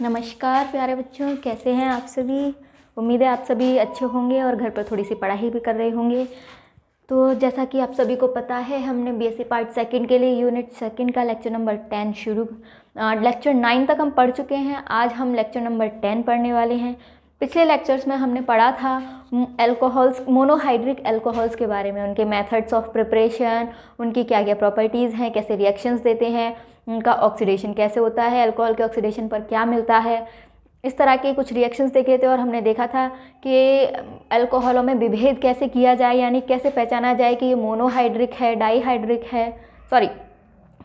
नमस्कार प्यारे बच्चों कैसे हैं आप सभी उम्मीद है आप सभी अच्छे होंगे और घर पर थोड़ी सी पढ़ाई भी कर रहे होंगे तो जैसा कि आप सभी को पता है हमने बीएससी पार्ट सेकंड के लिए यूनिट सेकंड का लेक्चर नंबर टेन शुरू लेक्चर नाइन तक हम पढ़ चुके हैं आज हम लेक्चर नंबर टेन पढ़ने वाले हैं पिछले लेक्चर्स में हमने पढ़ा था एल्कोहल्स मोनोहाइड्रिक एल्कोहल्स के बारे में उनके मेथड्स ऑफ प्रिपरेशन उनकी क्या क्या प्रॉपर्टीज़ हैं कैसे रिएक्शंस देते हैं उनका ऑक्सीडेशन कैसे होता है एल्कोहल के ऑक्सीडेशन पर क्या मिलता है इस तरह के कुछ रिएक्शंस देखे थे और हमने देखा था कि एल्कोहलों में विभेद कैसे किया जाए यानी कैसे पहचाना जाए कि ये मोनोहाइड्रिक है डाईहाइड्रिक है सॉरी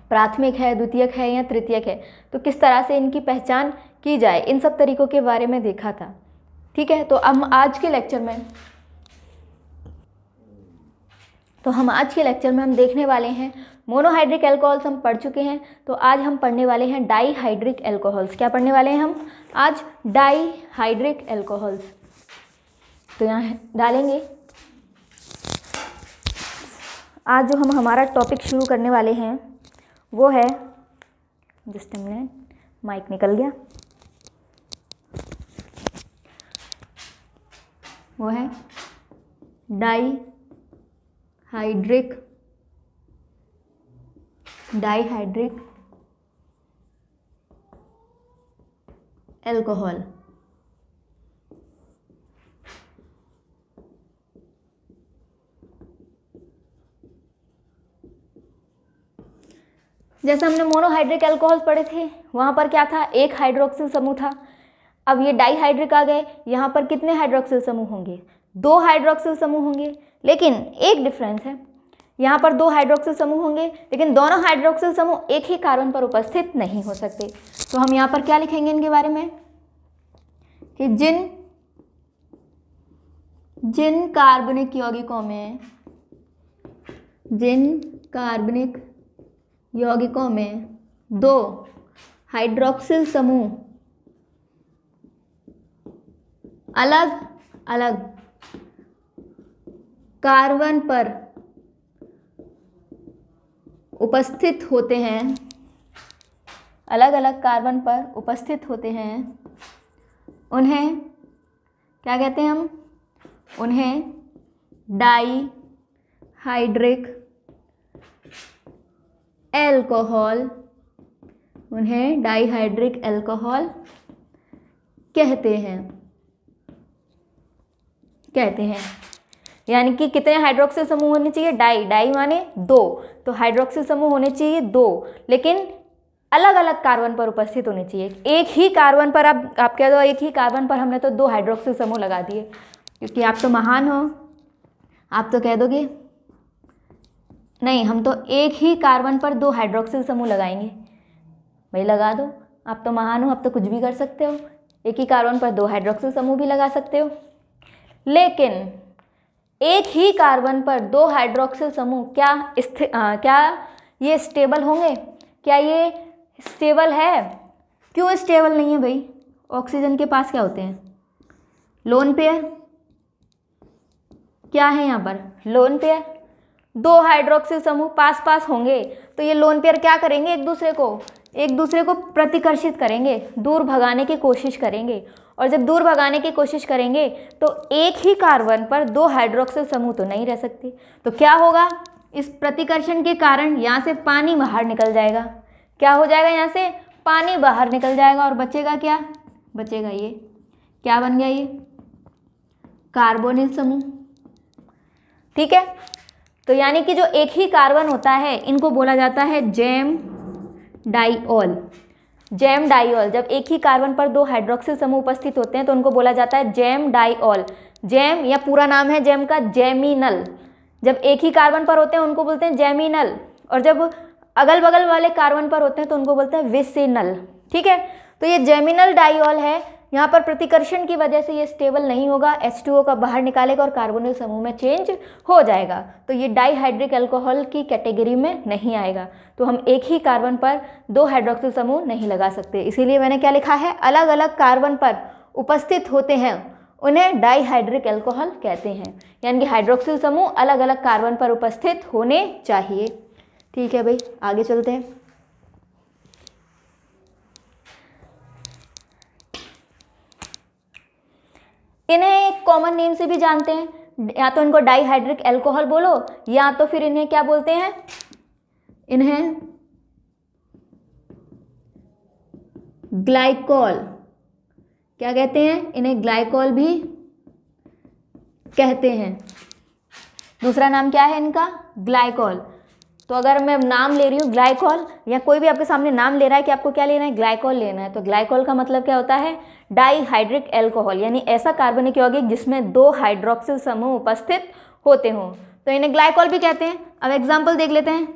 प्राथमिक है द्वितीयक है या तृतीयक है तो किस तरह से इनकी पहचान की जाए इन सब तरीकों के बारे में देखा था ठीक है तो हम आज के लेक्चर में तो हम आज के लेक्चर में हम देखने वाले हैं मोनोहाइड्रिक एल्कोहल्स हम पढ़ चुके हैं तो आज हम पढ़ने वाले हैं डाईहाइड्रिक एल्कोहल्स क्या पढ़ने वाले हैं हम आज डाईहाइड्रिक एल्कोहल्स तो यहाँ डालेंगे आज जो हम हमारा टॉपिक शुरू करने वाले हैं वो है जस्ट मिनट माइक निकल गया वो है डाई हाइड्रिक डाईहाइड्रिक एल्कोहल जैसे हमने मोनोहाइड्रिक एल्कोहल पढ़े थे वहां पर क्या था एक हाइड्रोक्सिल समूह था अब ये डाईहाइड्रिक आ गए यहाँ पर कितने हाइड्रोक्सिल समूह होंगे दो हाइड्रोक्सिल समूह होंगे लेकिन एक डिफरेंस है यहाँ पर दो हाइड्रोक्सिल समूह होंगे लेकिन दोनों हाइड्रोक्सिल समूह एक ही कार्बन पर उपस्थित नहीं हो सकते तो हम यहाँ पर क्या लिखेंगे इनके बारे में कि जिन जिन कार्बनिक यौगिकों में जिन कार्बनिक यौगिकों में दो हाइड्रोक्सिल समूह अलग अलग कार्बन पर उपस्थित होते हैं अलग अलग कार्बन पर उपस्थित होते हैं उन्हें क्या कहते हैं हम उन्हें डाई हाइड्रिक एल्कोहल उन्हें डाईहाइड्रिक एल्कोहल कहते हैं कहते हैं यानी कि कितने हाइड्रोक्सिल समूह होने चाहिए डाई डाई माने दो तो हाइड्रोक्सिल समूह होने चाहिए दो लेकिन अलग अलग कार्बन पर उपस्थित होने चाहिए एक ही कार्बन पर आप आप कह दो एक ही कार्बन पर हमने तो दो हाइड्रोक्सिल समूह लगा दिए क्योंकि आप तो महान हो आप तो कह दोगे नहीं हम तो एक ही कार्बन पर दो हाइड्रोक्सिल समूह लगाएंगे भाई लगा दो आप तो महान हो आप तो कुछ भी कर सकते हो एक ही कार्बन पर दो हाइड्रोक्सिल समूह भी लगा सकते हो लेकिन एक ही कार्बन पर दो हाइड्रोक्सिल समूह क्या आ, क्या ये स्टेबल होंगे क्या ये स्टेबल है क्यों स्टेबल नहीं है भाई ऑक्सीजन के पास क्या होते हैं लोन पेयर क्या है यहाँ पर लोन पेयर दो हाइड्रोक्सिल समूह पास पास होंगे तो ये लोन पेयर क्या करेंगे एक दूसरे को एक दूसरे को प्रतिकर्षित करेंगे दूर भगाने की कोशिश करेंगे और जब दूर भगाने की कोशिश करेंगे तो एक ही कार्बन पर दो हाइड्रोक्सिल समूह तो नहीं रह सकते तो क्या होगा इस प्रतिकर्षण के कारण यहाँ से पानी बाहर निकल जाएगा क्या हो जाएगा यहाँ से पानी बाहर निकल जाएगा और बचेगा क्या बचेगा ये क्या बन गया ये कार्बोनिल समूह ठीक है तो यानी कि जो एक ही कार्बन होता है इनको बोला जाता है जैम डाईऑल जैम डाईऑल जब एक ही कार्बन पर दो हाइड्रोक्सिल समूह उपस्थित होते हैं तो उनको बोला जाता है जैम डाईऑल जैम या पूरा नाम है जैम का जैमिनल जब एक ही कार्बन पर होते हैं उनको बोलते हैं जैमिनल और जब अगल बगल वाले कार्बन पर होते हैं तो उनको बोलते हैं विसिनल ठीक है तो ये जेमिनल डाईऑल है यहाँ पर प्रतिकर्षण की वजह से ये स्टेबल नहीं होगा एच का बाहर निकालेगा और कार्बोनिल समूह में चेंज हो जाएगा तो ये डाईहाइड्रिक एल्कोहल की कैटेगरी में नहीं आएगा तो हम एक ही कार्बन पर दो हाइड्रोक्सिल समूह नहीं लगा सकते इसीलिए मैंने क्या लिखा है अलग अलग कार्बन पर उपस्थित होते हैं उन्हें डाईहाइड्रिक एल्कोहल कहते हैं यानी कि हाइड्रोक्सिल समूह अलग अलग कार्बन पर उपस्थित होने चाहिए ठीक है भाई आगे चलते हैं इन्हें एक कॉमन नेम से भी जानते हैं या तो इनको डाईहाइड्रिक एल्कोहल बोलो या तो फिर इन्हें क्या बोलते हैं इन्हें ग्लाइकॉल क्या कहते हैं इन्हें ग्लाइकॉल भी कहते हैं दूसरा नाम क्या है इनका ग्लाइकॉल तो अगर मैं नाम ले रही हूँ ग्लाइकॉल या कोई भी आपके सामने नाम ले रहा है कि आपको क्या लेना है ग्लाइकॉल लेना है तो ग्लाइकॉल का मतलब क्या होता है डाईहाइड्रिक एल्कोहल यानी ऐसा कार्बनिक यौगिक जिसमें दो हाइड्रोक्सिल समूह उपस्थित होते हों तो इन्हें ग्लाइकॉल भी कहते हैं अब एग्जाम्पल देख लेते हैं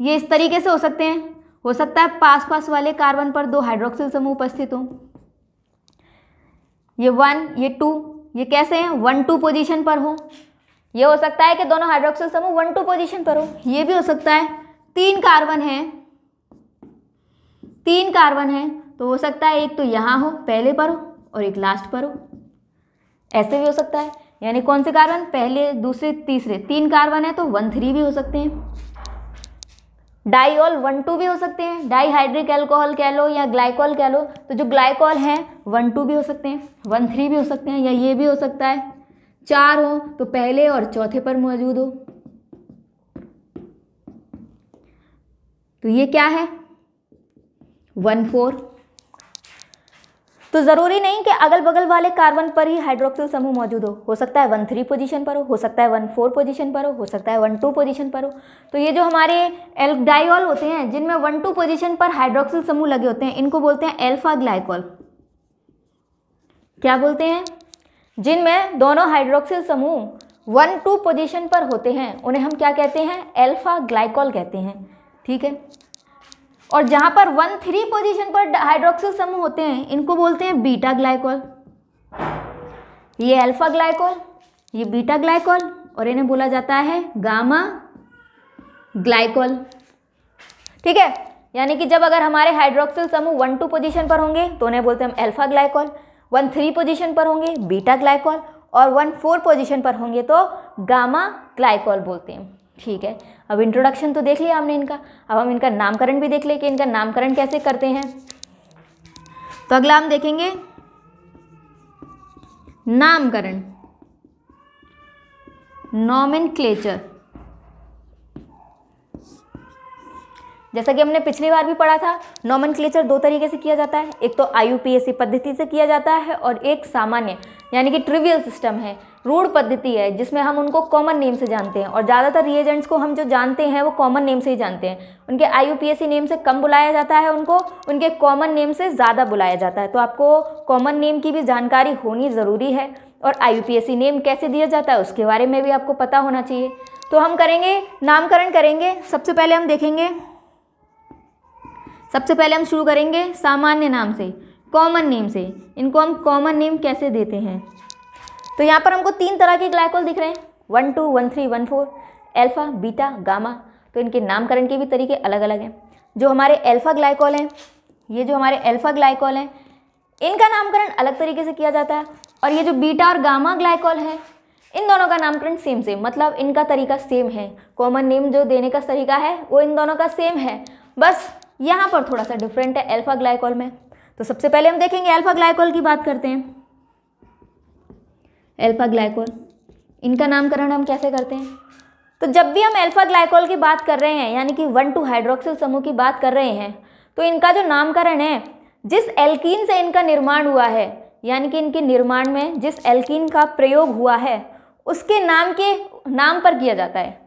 ये इस तरीके से हो सकते हैं हो सकता है पास पास वाले कार्बन पर दो हाइड्रोक्सिल समूह उपस्थित हों ये वन ये टू ये कैसे हैं वन टू पोजिशन पर हों ये हो सकता है कि दोनों हाइड्रोक्सिल समूह वन टू पोजीशन पर हो ये भी हो सकता है तीन कार्बन है तीन कार्बन है तो हो सकता है एक तो यहाँ हो पहले पर हो और एक लास्ट पर हो ऐसे भी हो सकता है यानी कौन से कार्बन पहले दूसरे तीसरे तीन कार्बन है तो वन थ्री भी हो सकते हैं डाईल वन टू भी हो सकते हैं डाईहाइड्रिक एल्कोहल कह लो या ग्लाइकॉल कह लो तो जो ग्लाइकॉल हैं वन टू भी हो सकते हैं वन थ्री भी हो सकते हैं या ये भी हो सकता है चार हो तो पहले और चौथे पर मौजूद हो तो ये क्या है वन फोर तो ज़रूरी नहीं कि अगल बगल वाले कार्बन पर ही हाइड्रोक्सिल समूह मौजूद हो हो सकता है वन थ्री पोजिशन पर हो हो सकता है वन फोर पोजिशन पर हो हो सकता है वन टू पोजिशन पर हो तो ये जो हमारे एल्डाइल होते हैं जिनमें वन टू पोजिशन पर हाइड्रोक्सिल समूह लगे होते हैं इनको बोलते हैं एल्फा ग्लाइकॉल क्या बोलते हैं जिनमें दोनों हाइड्रोक्सिल समूह वन टू पोजीशन पर होते हैं उन्हें हम क्या कहते हैं एल्फा ग्लाइकॉल कहते हैं ठीक है और जहाँ पर वन थ्री पोजीशन पर हाइड्रोक्सिल समूह होते हैं इनको बोलते हैं बीटा ग्लाइकॉल ये अल्फा ग्लाइकॉल ये बीटा ग्लाइकॉल और इन्हें बोला जाता है गामा ग्लाइकॉल ठीक है यानी कि जब अगर हमारे हाइड्रोक्सिल समूह वन टू पोजिशन पर होंगे तो उन्हें बोलते हैं हम alpha glycol one three position पर होंगे बीटा ग्लाइकॉल और वन फोर पोजिशन पर होंगे तो गामा ग्लाइकॉल बोलते हैं ठीक है अब इंट्रोडक्शन तो देख लिया हमने इनका अब हम इनका नामकरण भी देख लें कि इनका नामकरण कैसे करते हैं तो अगला हम देखेंगे नामकरण नॉमिन क्लेचर जैसा कि हमने पिछली बार भी पढ़ा था नॉमन दो तरीके से किया जाता है एक तो आई पद्धति से किया जाता है और एक सामान्य यानी कि ट्रिवियल सिस्टम है रूढ़ पद्धति है जिसमें हम उनको कॉमन नेम से जानते हैं और ज़्यादातर रिएजेंट्स को हम जो जानते हैं वो कॉमन नेम से ही जानते हैं उनके आई नेम से कम बुलाया जाता है उनको उनके कॉमन नेम से ज़्यादा बुलाया जाता है तो आपको कॉमन नेम की भी जानकारी होनी ज़रूरी है और आई नेम कैसे दिया जाता है उसके बारे में भी आपको पता होना चाहिए तो हम करेंगे नामकरण करेंगे सबसे पहले हम देखेंगे सबसे पहले हम शुरू करेंगे सामान्य नाम से कॉमन नेम से इनको हम कॉमन नेम कैसे देते हैं तो यहाँ पर हमको तीन तरह के ग्लाइकोल दिख रहे हैं one two one three one four alpha beta gamma तो इनके नामकरण के भी तरीके अलग अलग हैं जो हमारे एल्फ़ा ग्लाइकोल हैं ये जो हमारे एल्फ़ा ग्लाइकॉल हैं इनका नामकरण अलग तरीके से किया जाता है और ये जो बीटा और गामा ग्लाइकोल है इन दोनों का नामकरण सेम सेम मतलब इनका तरीका सेम है कॉमन नेम जो देने का तरीका है वो इन दोनों का सेम है बस यहाँ पर थोड़ा सा डिफरेंट है एल्फा ग्लाइकोल में तो सबसे पहले हम देखेंगे एल्फा ग्लाइकॉल की बात करते हैं एल्फा ग्लाइकोल इनका नामकरण हम कैसे करते हैं तो जब भी हम एल्फा ग्लाइकोल की बात कर रहे हैं यानी कि वन टू हाइड्रोक्सिल समूह की बात कर रहे हैं तो इनका जो नामकरण है जिस एल्कीन से इनका निर्माण हुआ है यानी कि इनके निर्माण में जिस एल्कीन का प्रयोग हुआ है उसके नाम के नाम पर किया जाता है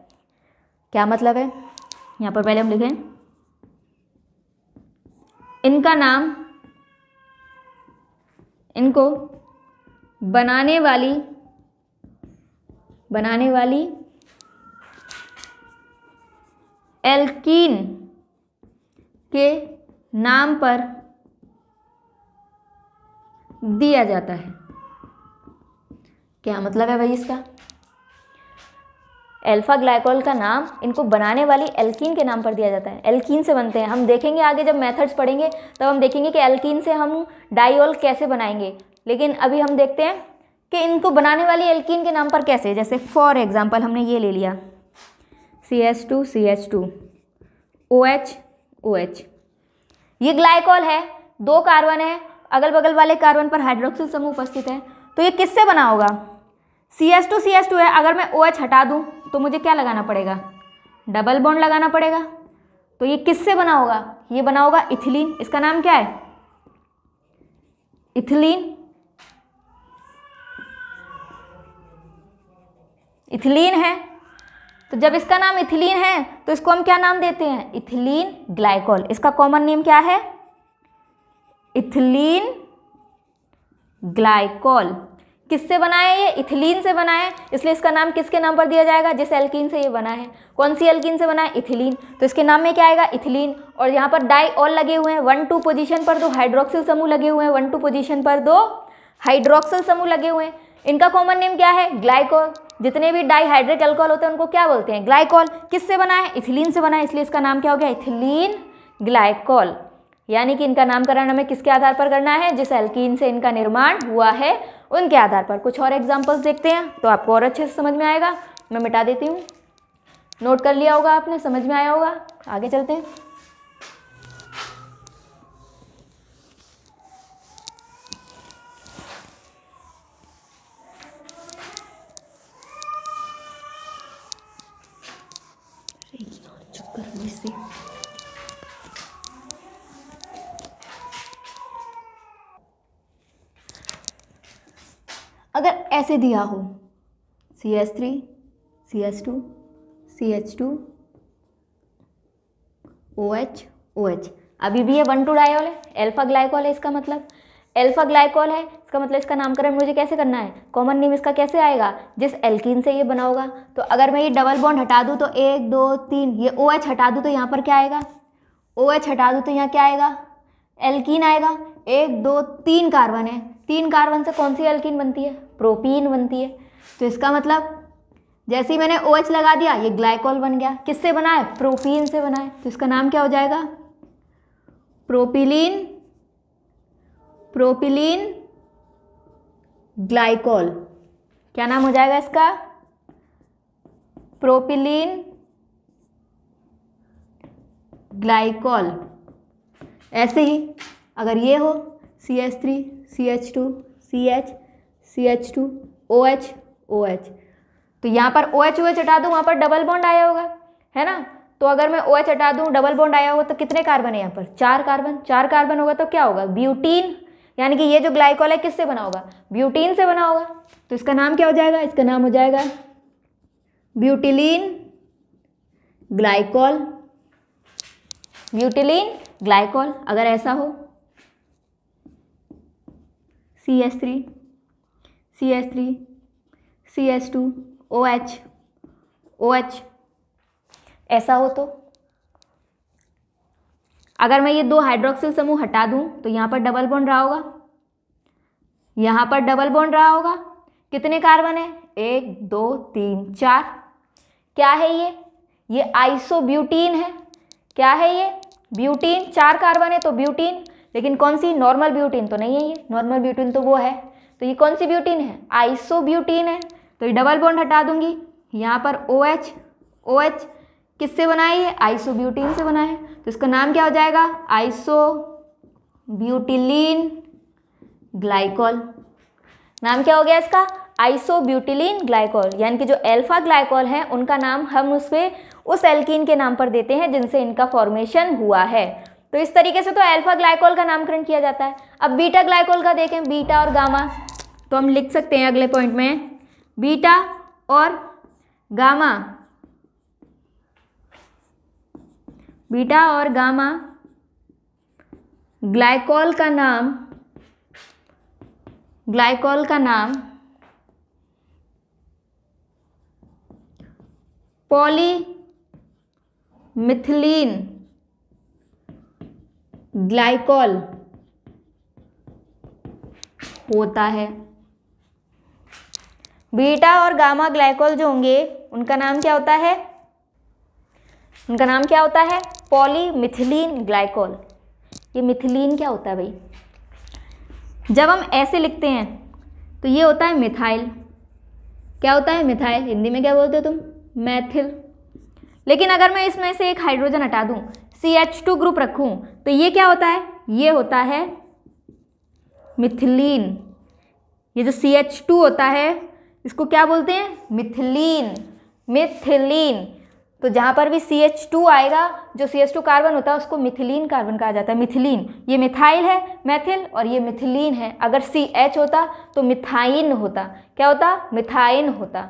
क्या मतलब है यहाँ पर पहले हम लिखें इनका नाम इनको बनाने वाली बनाने वाली एल्कीन के नाम पर दिया जाता है क्या मतलब है भाई इसका अल्फा ग्लाइकॉल का नाम इनको बनाने वाली एल्कीन के नाम पर दिया जाता है एल्कीन से बनते हैं हम देखेंगे आगे जब मेथड्स पढ़ेंगे तब हम देखेंगे कि एल्कीन से हम डाइओल कैसे बनाएंगे लेकिन अभी हम देखते हैं कि इनको बनाने वाली एल्कीन के नाम पर कैसे जैसे फॉर एग्ज़ाम्पल हमने ये ले लिया C H two C H two O H O H ये ग्लाइकोल है दो कार्बन है अगल बगल वाले कार्बन पर हाइड्रोक्सिल समूह उपस्थित है तो ये किससे बना होगा C S two C S two है अगर मैं ओ OH एच हटा दूँ तो मुझे क्या लगाना पड़ेगा डबल बॉन्ड लगाना पड़ेगा तो ये किससे बना होगा ये बना होगा इथिलीन इसका नाम क्या है इथिलीन इथिलीन है तो जब इसका नाम इथिलीन है तो इसको हम क्या नाम देते हैं इथिलीन ग्लाइकॉल इसका कॉमन नेम क्या है इथिलीन ग्लाइकॉल किससे है ये इथिलीन से बना है इसलिए इसका नाम किसके नाम पर दिया जाएगा जिस एल्किन से ये बना है कौन सी एल्किन से बना है इथिलीन तो इसके नाम में क्या आएगा इथिलीन और यहाँ पर डाई ऑल लगे हुए हैं वन टू पोजीशन पर दो हाइड्रोक्सिल समूह लगे हुए हैं वन टू पोजीशन पर दो हाइड्रोक्सिल समूह लगे हुए हैं इनका कॉमन नेम क्या है ग्लाइकोल जितने भी डाईहाइड्रेट अल्कोहल होते हैं उनको क्या बोलते हैं ग्लाइकॉल किससे बना है इथिलीन से बना है इसलिए इसका नाम क्या हो गया इथिलीन ग्लाइकॉल यानी कि इनका नामकरण हमें किसके आधार पर करना है जिस एल्कीन से इनका निर्माण हुआ है उनके आधार पर कुछ और एग्जाम्पल्स देखते हैं तो आपको और अच्छे से समझ में आएगा मैं मिटा देती हूँ नोट कर लिया होगा आपने समझ में आया होगा आगे चलते हैं कैसे दिया हो C S three C S two C H two O H O H अभी भी ये वन टू डायोल है एल्फा ग्लाइकोल है इसका मतलब एल्फा ग्लाइकोल है इसका मतलब इसका नामकरण मुझे कैसे करना है कॉमन नेम इसका कैसे आएगा जिस एल्किन से ये बना होगा तो अगर मैं ये डबल बॉन्ड हटा दूँ तो एक दो तीन ये ओ OH हटा दूँ तो यहाँ पर क्या आएगा ओ OH हटा दूँ तो यहाँ क्या आएगा एल्कीन आएगा एक दो तीन कार्बन है तीन कार्बन से कौन सी एल्कीन बनती है प्रोपीन बनती है तो इसका मतलब जैसे ही मैंने ओ OH लगा दिया ये ग्लाइकॉल बन गया किससे बना है प्रोपीन से बना है तो इसका नाम क्या हो जाएगा प्रोपीलिन प्रोपीलिन ग्लाइकॉल क्या नाम हो जाएगा इसका प्रोपीलिन ग्लाइकॉल ऐसे ही अगर ये हो C H three C H two C H C H two O H O H तो यहाँ पर ओ एच ओ एच हटा दूँ वहाँ पर डबल बॉन्ड आया होगा है ना तो अगर मैं ओ एच हटा दूँ डबल बॉन्ड आया होगा तो कितने कार्बन है यहाँ पर चार कार्बन चार कार्बन होगा तो क्या होगा ब्यूटीन यानी कि ये जो ग्लाइकॉल है किससे बना होगा ब्यूटीन से बना होगा तो इसका नाम क्या हो जाएगा इसका नाम हो जाएगा ब्यूटिलीन ग्लाइकॉल ब्यूटिलीन ग्लाइकॉल अगर ऐसा हो C S three C S three C S two O H O H ऐसा हो तो अगर मैं ये दो हाइड्रोक्सिल समूह हटा दूं तो यहाँ पर डबल बॉन्ड रहा होगा यहाँ पर डबल बॉन्ड रहा होगा कितने कार्बन है एक दो तीन चार क्या है ये ये आइसोब्यूटीन है क्या है ये ब्यूटीन चार कार्बन है तो ब्यूटीन लेकिन कौन सी नॉर्मल ब्यूटीन तो नहीं है ये नॉर्मल ब्यूटीन तो वो है तो ये कौन सी ब्यूटीन है आइसोब्यूटीन है तो ये डबल बॉन्ड हटा दूंगी यहाँ पर ओ एच ओ एच किससे बनाई है आइसोब्यूटीन से बनाए तो इसका नाम क्या हो जाएगा आइसो ब्यूटिलीन ग्लाइकॉल नाम क्या हो गया इसका आइसोब्यूटिलीन ग्लाइकॉल यानी कि जो अल्फा ग्लाइकॉल है उनका नाम हम उस पर उस एल्कीन के नाम पर देते हैं जिनसे इनका फॉर्मेशन हुआ है तो इस तरीके से तो अल्फा ग्लाइकॉल का नामकरण किया जाता है अब बीटा ग्लाइकॉल का देखें बीटा और गामा तो हम लिख सकते हैं अगले पॉइंट में बीटा और गामा बीटा और गामा ग्लाइकॉल का नाम ग्लाइकॉल का नाम पॉली मिथिलीन ग्लाइकॉल होता है बीटा और गामा ग्लाइकोल जो होंगे उनका नाम क्या होता है उनका नाम क्या होता है पॉलीमिथिलीन ग्लाइकोल ये मिथिलीन क्या होता है भाई जब हम ऐसे लिखते हैं तो ये होता है मिथाइल क्या होता है मिथाइल हिंदी में क्या बोलते हो तुम मैथिल लेकिन अगर मैं इसमें से एक हाइड्रोजन हटा दूं सी एच टू ग्रुप रखूं तो ये क्या होता है ये होता है मिथिलीन ये जो सी एच टू होता है इसको क्या बोलते हैं मिथिलीन मिथिलीन तो जहाँ पर भी सी एच टू आएगा जो सी एच टू कार्बन होता है उसको मिथिलीन कार्बन कहा जाता है मिथिलीन ये मिथाइल है मैथिल और ये मिथिलीन है अगर सी एच होता तो मिथाइन होता क्या होता मिथाइन होता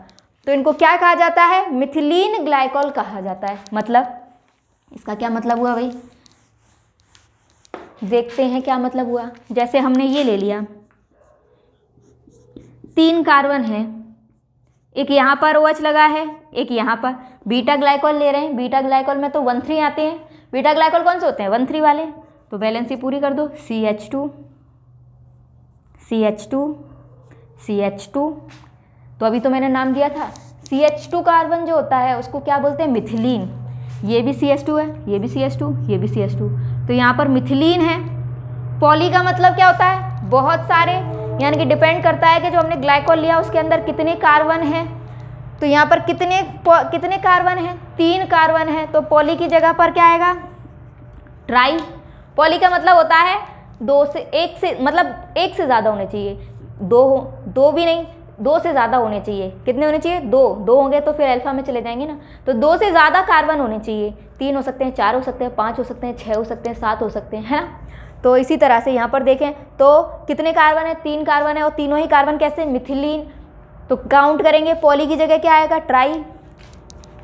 तो इनको क्या कहा जाता है मिथिलीन ग्लाइकॉल कहा जाता है मतलब इसका क्या मतलब हुआ भाई देखते हैं क्या मतलब हुआ जैसे हमने ये ले लिया तीन कार्बन है एक यहाँ पर ओ लगा है एक यहाँ पर बीटा ग्लाइकॉल ले रहे हैं बीटा ग्लाइकॉल में तो वन थ्री आते हैं बीटा ग्लाइकॉल कौन से होते हैं वन थ्री वाले तो बैलेंसी पूरी कर दो C H two C H two C H two तो अभी तो मैंने नाम दिया था सी एच टू कार्बन जो होता है उसको क्या बोलते हैं मिथिलीन ये भी सी एच टू है ये भी सी एच टू ये भी सी एच टू तो यहाँ पर मिथिलीन है पॉली का मतलब क्या होता है बहुत सारे यानी कि डिपेंड करता है कि जो हमने ग्लाइकॉल लिया उसके अंदर कितने कार्बन हैं तो यहाँ पर कितने कितने कार्बन हैं तीन कार्बन हैं तो पॉली की जगह पर क्या आएगा ट्राई पॉली का मतलब होता है दो से एक से मतलब एक से ज़्यादा होने चाहिए दो हो दो भी नहीं दो से ज़्यादा होने चाहिए कितने होने चाहिए दो दो होंगे तो फिर अल्फा में चले जाएंगे ना तो दो से ज़्यादा कार्बन होने चाहिए तीन हो सकते हैं चार हो सकते हैं पाँच हो सकते हैं छः हो सकते हैं सात हो सकते हैं है ना तो इसी तरह से यहाँ पर देखें तो कितने कार्बन है तीन कार्बन है और तीनों ही कार्बन कैसे मिथिलीन तो काउंट करेंगे पॉली की जगह क्या आएगा ट्राई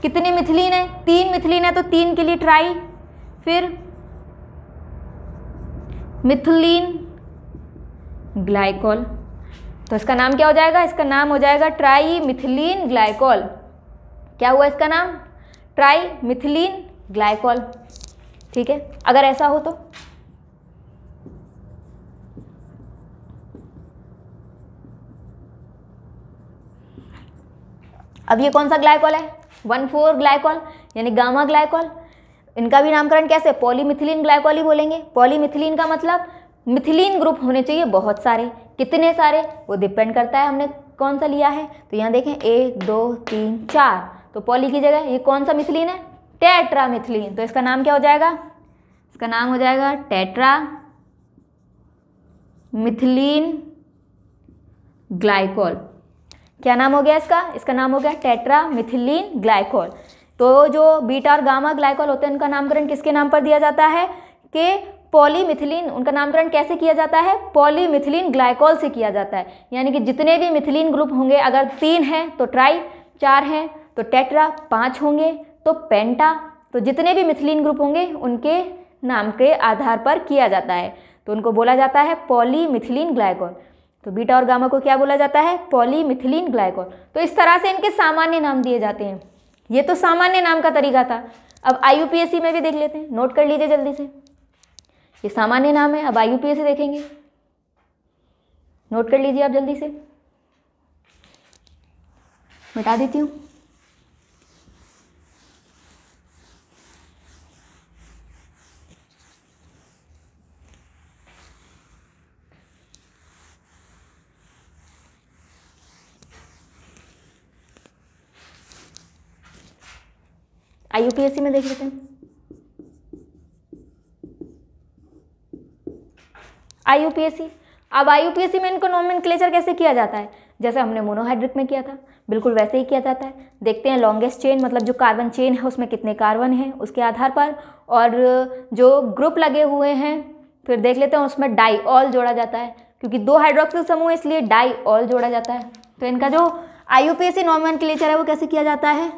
कितनी मिथिलीन है तीन मिथिलीन है तो तीन के लिए ट्राई फिर मिथिलीन ग्लाइकॉल तो इसका नाम क्या हो जाएगा इसका नाम हो जाएगा ट्राई मिथिलीन ग्लाइकॉल क्या हुआ इसका नाम ट्राई मिथिलीन ग्लाइकॉल ठीक है अगर ऐसा हो तो अब ये कौन सा ग्लाइकॉल है वन फोर ग्लाइकॉल यानी गामा ग्लाइकॉल इनका भी नामकरण कैसे पॉलीमिथिलीन ग्लाइकॉल ही बोलेंगे पॉलीमिथिलीन का मतलब मिथिलीन ग्रुप होने चाहिए बहुत सारे कितने सारे वो डिपेंड करता है हमने कौन सा लिया है तो यहाँ देखें एक दो तीन चार तो पॉली की जगह ये कौन सा मिथिलीन है टेट्रा मिथिलीन तो इसका नाम क्या हो जाएगा इसका नाम हो जाएगा टेट्रा मिथिलीन ग्लाइकॉल क्या नाम हो गया इसका इसका नाम हो गया टेट्रा मिथिलीन ग्लाइकोल तो जो बीटा और गामा ग्लाइकोल होते हैं उनका नामकरण किसके नाम पर दिया जाता है के पॉलीमिथिलीन उनका नामकरण कैसे किया जाता है पॉलीमिथिलीन ग्लाइकोल से किया जाता है यानी कि जितने भी मिथिलीन ग्रुप होंगे अगर तीन हैं तो ट्राई चार हैं तो टेट्रा पाँच होंगे तो पेंटा तो जितने भी मिथिलीन ग्रुप होंगे उनके नाम के आधार पर किया जाता है तो उनको बोला जाता है पॉलीमिथिलीन ग्लाइकोल तो बीटा और गामा को क्या बोला जाता है पॉलीमिथिलीन ग्लाइकोल तो इस तरह से इनके सामान्य नाम दिए जाते हैं ये तो सामान्य नाम का तरीका था अब आई में भी देख लेते हैं नोट कर लीजिए जल्दी से ये सामान्य नाम है अब आई देखेंगे नोट कर लीजिए आप जल्दी से मिटा देती हूँ आईयूपीएससी में देख लेते हैं आईयूपीएससी अब आईयूपीएससी में इनको नॉमिन कैसे किया जाता है जैसे हमने मोनोहाइड्रिक में किया था बिल्कुल वैसे ही किया जाता है देखते हैं लॉन्गेस्ट चेन मतलब जो कार्बन चेन है उसमें कितने कार्बन हैं उसके आधार पर और जो ग्रुप लगे हुए हैं फिर देख लेते हैं उसमें डाई ऑल जोड़ा जाता है क्योंकि दो हाइड्रोक्सिल समूह इसलिए डाई ऑल जोड़ा जाता है तो इनका जो आई यू पी है वो कैसे किया जाता है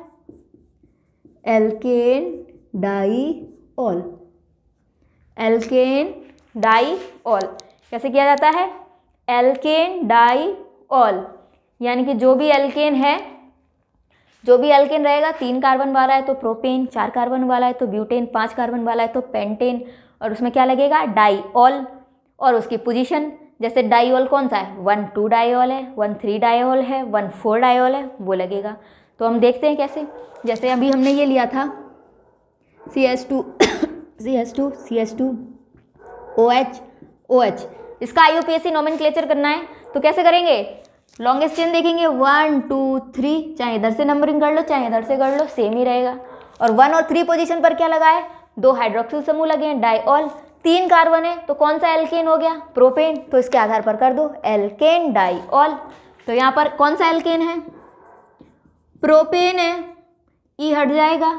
alkane diol alkane diol कैसे किया जाता है एल्केन डाई ऑल यानी कि जो भी एल्केन है जो भी एल्केन रहेगा तीन कार्बन वाला है तो प्रोपेन चार कार्बन वाला है तो ब्यूटेन पांच कार्बन वाला है तो पेंटेन और उसमें क्या लगेगा डाई ऑल और उसकी पोजीशन जैसे डाई ऑल कौन सा है वन टू ऑल है वन थ्री ऑल है वन फोर ऑल है वो लगेगा तो हम देखते हैं कैसे जैसे अभी हमने ये लिया था C S two C S two C S two O H O H इसका I O P S C nomenclature करना है तो कैसे करेंगे लॉन्गेस्ट चेन देखेंगे वन टू थ्री चाहे इधर से नंबरिंग कर लो चाहे इधर से कर लो सेम ही रहेगा और वन और थ्री पोजिशन पर क्या लगा है दो हाइड्रोक्सिल समूह लगे हैं डाईऑल तीन कार्बन है तो कौन सा एल्केन हो गया प्रोपेन तो इसके आधार पर कर दो एल्केन डाईऑल तो यहाँ पर कौन सा एल्केन है प्रोपेन है ई हट जाएगा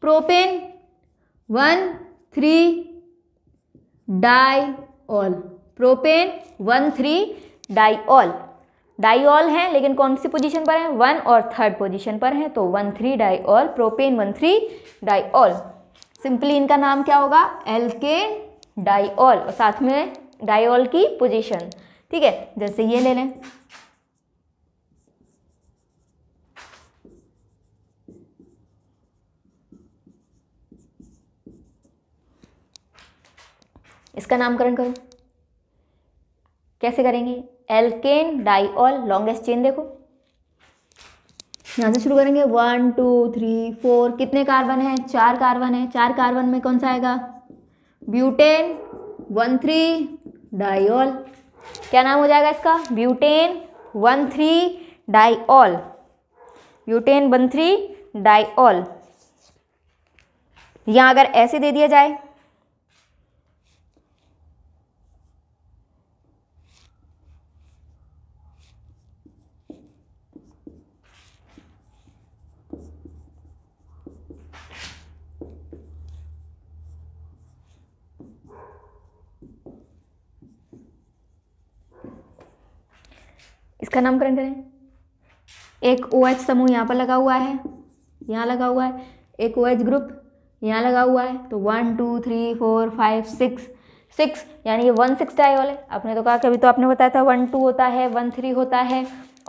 propane one three diol propane one three diol diol है लेकिन कौन सी पोजीशन पर है वन और थर्ड पोजीशन पर है तो one three diol propane one three diol simply इनका नाम क्या होगा एल के डाई ऑल और साथ में डाई ऑल की पोजीशन ठीक है जैसे ये ले लें इसका नामकरण करो कैसे करेंगे एल्केन डाईऑल लॉन्गेस्ट चेन देखो यहाँ से शुरू करेंगे वन टू थ्री फोर कितने कार्बन हैं चार कार्बन हैं चार कार्बन में कौन सा आएगा ब्यूटेन वन थ्री डाईऑल क्या नाम हो जाएगा इसका butane one three diol butane one three diol यहाँ अगर ऐसे दे दिया जाए इसका नामकरण करें एक ओ OH समूह यहाँ पर लगा हुआ है यहाँ लगा हुआ है एक ओ OH ग्रुप यहाँ लगा हुआ है तो one two three four five six six यानी ये वन सिक्स डाइऑल है आपने तो कहा कभी तो आपने बताया था वन टू होता है वन थ्री होता है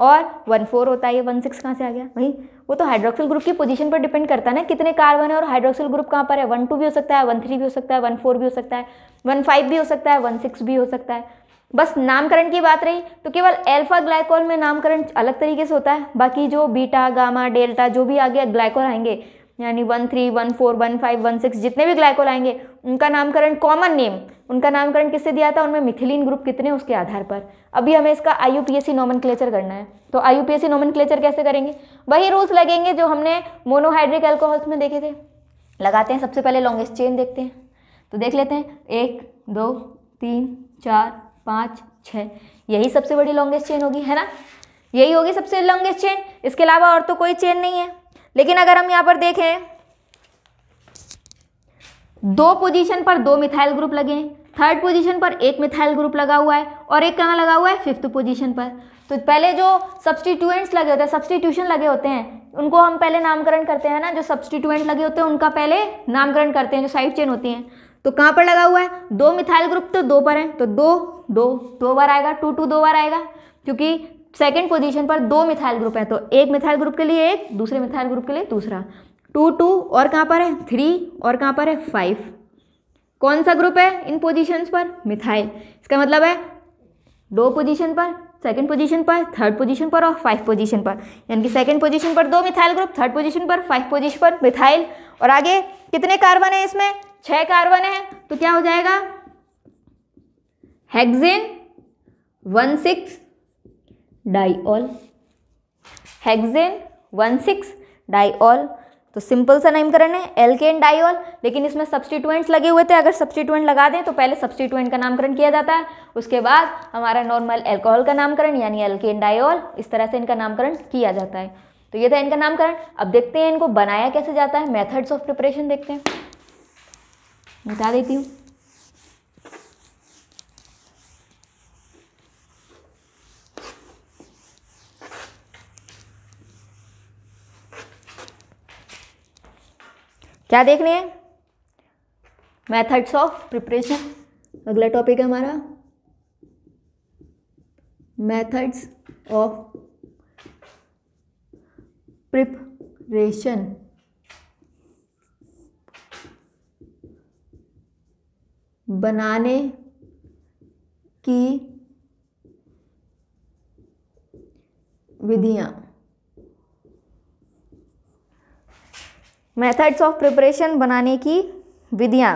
और वन फोर होता है ये वन सिक्स कहाँ से आ गया वही वो तो हाइड्रोक्सिल ग्रुप की पोजीशन पर डिपेंड करता है ना कितने कार्बन है और हाइड्रोक्सिल ग्रुप कहाँ पर है वन टू भी हो सकता है वन थ्री भी हो सकता है वन फोर भी हो सकता है वन फाइव भी हो सकता है वन सिक्स भी हो सकता है बस नामकरण की बात रही तो केवल एल्फा ग्लाइकोल में नामकरण अलग तरीके से होता है बाकी जो बीटा गामा डेल्टा जो भी आगे ग्लाइकॉल आएंगे यानी one three one four one five one six जितने भी ग्लाइकोल आएंगे उनका नामकरण कॉमन नेम उनका नामकरण किससे दिया था उनमें मिथिलीन ग्रुप कितने उसके आधार पर अभी हमें इसका आई यू पी करना है तो आई यू पी कैसे करेंगे वही रूल्स लगेंगे जो हमने मोनोहाइड्रिक एल्कोहल्स में देखे थे लगाते हैं सबसे पहले लॉन्गेस्ट चेन देखते हैं तो देख लेते हैं एक दो तीन चार पाँच छः यही सबसे बड़ी लॉन्गेस्ट चेन होगी है ना यही होगी सबसे लॉन्गेस्ट चेन इसके अलावा और तो कोई चेन नहीं है लेकिन अगर हम यहाँ पर देखें दो पोजीशन पर दो मिथाइल ग्रुप लगे हैं थर्ड पोजीशन पर एक मिथाइल ग्रुप लगा हुआ है और एक कहाँ लगा हुआ है फिफ्थ पोजीशन पर तो पहले जो सब्सटीट्यूएंट्स लगे होते हैं सब्सटीट्यूशन लगे होते हैं उनको हम पहले नामकरण करते हैं ना जो सब्सटीट्यूएंट लगे होते हैं उनका पहले नामकरण करते हैं जो साइड चेन होती हैं तो कहाँ पर लगा हुआ है दो मिथाइल ग्रुप तो दो पर हैं तो दो दो दो बार आएगा टू टू दो बार आएगा क्योंकि सेकेंड पोजिशन पर दो मिथाइल ग्रुप है तो एक मिथाइल ग्रुप के लिए एक दूसरे मिथाइल ग्रुप के लिए दूसरा टू टू और कहाँ पर है थ्री और कहाँ पर है फाइव कौन सा ग्रुप है इन पोजीशंस पर मिथाइल इसका मतलब है दो पोजीशन पर सेकंड पोजीशन पर थर्ड पोजीशन पर और फाइव पोजीशन पर यानी कि सेकंड पोजीशन पर दो मिथाइल ग्रुप थर्ड पोजीशन पर फाइव पोजीशन पर मिथाइल और आगे कितने कार्बन है इसमें छः कार्बन है तो क्या हो जाएगा hexane one six diol hexane one six diol तो सिंपल सा नामकरण है एल्केन डाइऑल लेकिन इसमें सब्सटीट्यूएंट्स लगे हुए थे अगर सब्सटीट्यूएंट लगा दें तो पहले सब्सटीट्यूएंट का नामकरण किया जाता है उसके बाद हमारा नॉर्मल एल्कोहल का नामकरण यानी एल्केन डाइऑल इस तरह से इनका नामकरण किया जाता है तो ये था इनका नामकरण अब देखते हैं इनको बनाया कैसे जाता है मेथड्स ऑफ प्रिपरेशन देखते हैं बता देती हूँ क्या देखने हैं मैथड्स ऑफ प्रिपरेशन अगला टॉपिक है हमारा मैथड्स ऑफ प्रिपरेशन बनाने की विधियाँ मेथड्स ऑफ प्रिपरेशन बनाने की विधियाँ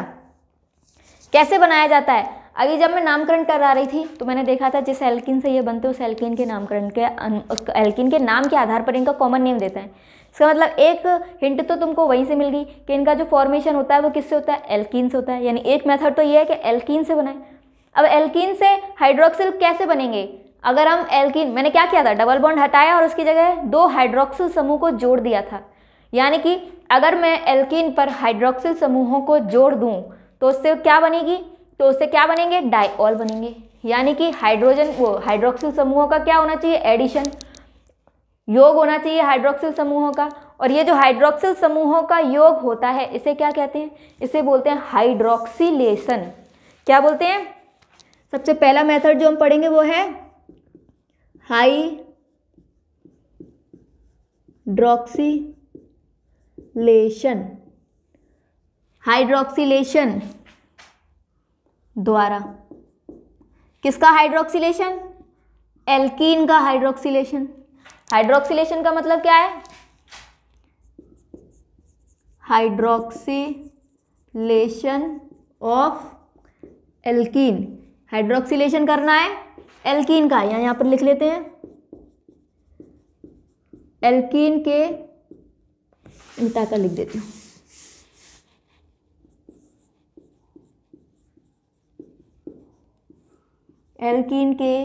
कैसे बनाया जाता है अभी जब मैं नामकरण करा रही थी तो मैंने देखा था जिस एल्किन से ये बनते हैं उस एल्किन के नामकरण के एल्किन के नाम के आधार पर इनका कॉमन नेम देते हैं इसका मतलब एक हिंट तो तुमको वहीं से मिल गई कि इनका जो फॉर्मेशन होता है वो किससे होता है एल्किन से होता है यानी एक मेथड तो ये है कि एल्किन से बनाए अब एल्किन से हाइड्रोक्सिल कैसे बनेंगे अगर हम एल्किन मैंने क्या किया था डबल बॉन्ड हटाया और उसकी जगह दो हाइड्रोक्सिल समूह को जोड़ दिया था यानी कि अगर मैं एल्किन पर हाइड्रोक्सिल समूहों को जोड़ दूं तो उससे क्या बनेगी तो उससे क्या बनेंगे डाइऑल बनेंगे यानी कि हाइड्रोजन वो हाइड्रोक्सिल समूहों का क्या होना चाहिए एडिशन योग होना चाहिए हाइड्रोक्सिल समूहों का और ये जो हाइड्रोक्सिल समूहों का योग होता है इसे क्या कहते हैं इसे बोलते हैं हाइड्रोक्सीलेशन क्या बोलते हैं सबसे पहला मेथड जो हम पढ़ेंगे वो है हाई ड्रोक्सी हाइड्रोक्सिलेशन हाइड्रोक्सिलेशन द्वारा किसका हाइड्रोक्सिलेशन एल्कीन का हाइड्रोक्सिलेशन हाइड्रोक्सिलेशन का मतलब क्या है हाइड्रोक्सीलेशन ऑफ एल्कीन हाइड्रोक्सीलेशन करना है एल्कीन का यहाँ यहाँ पर लिख लेते हैं एल्कीन के मिटा कर लिख देती हूँ एल्किन के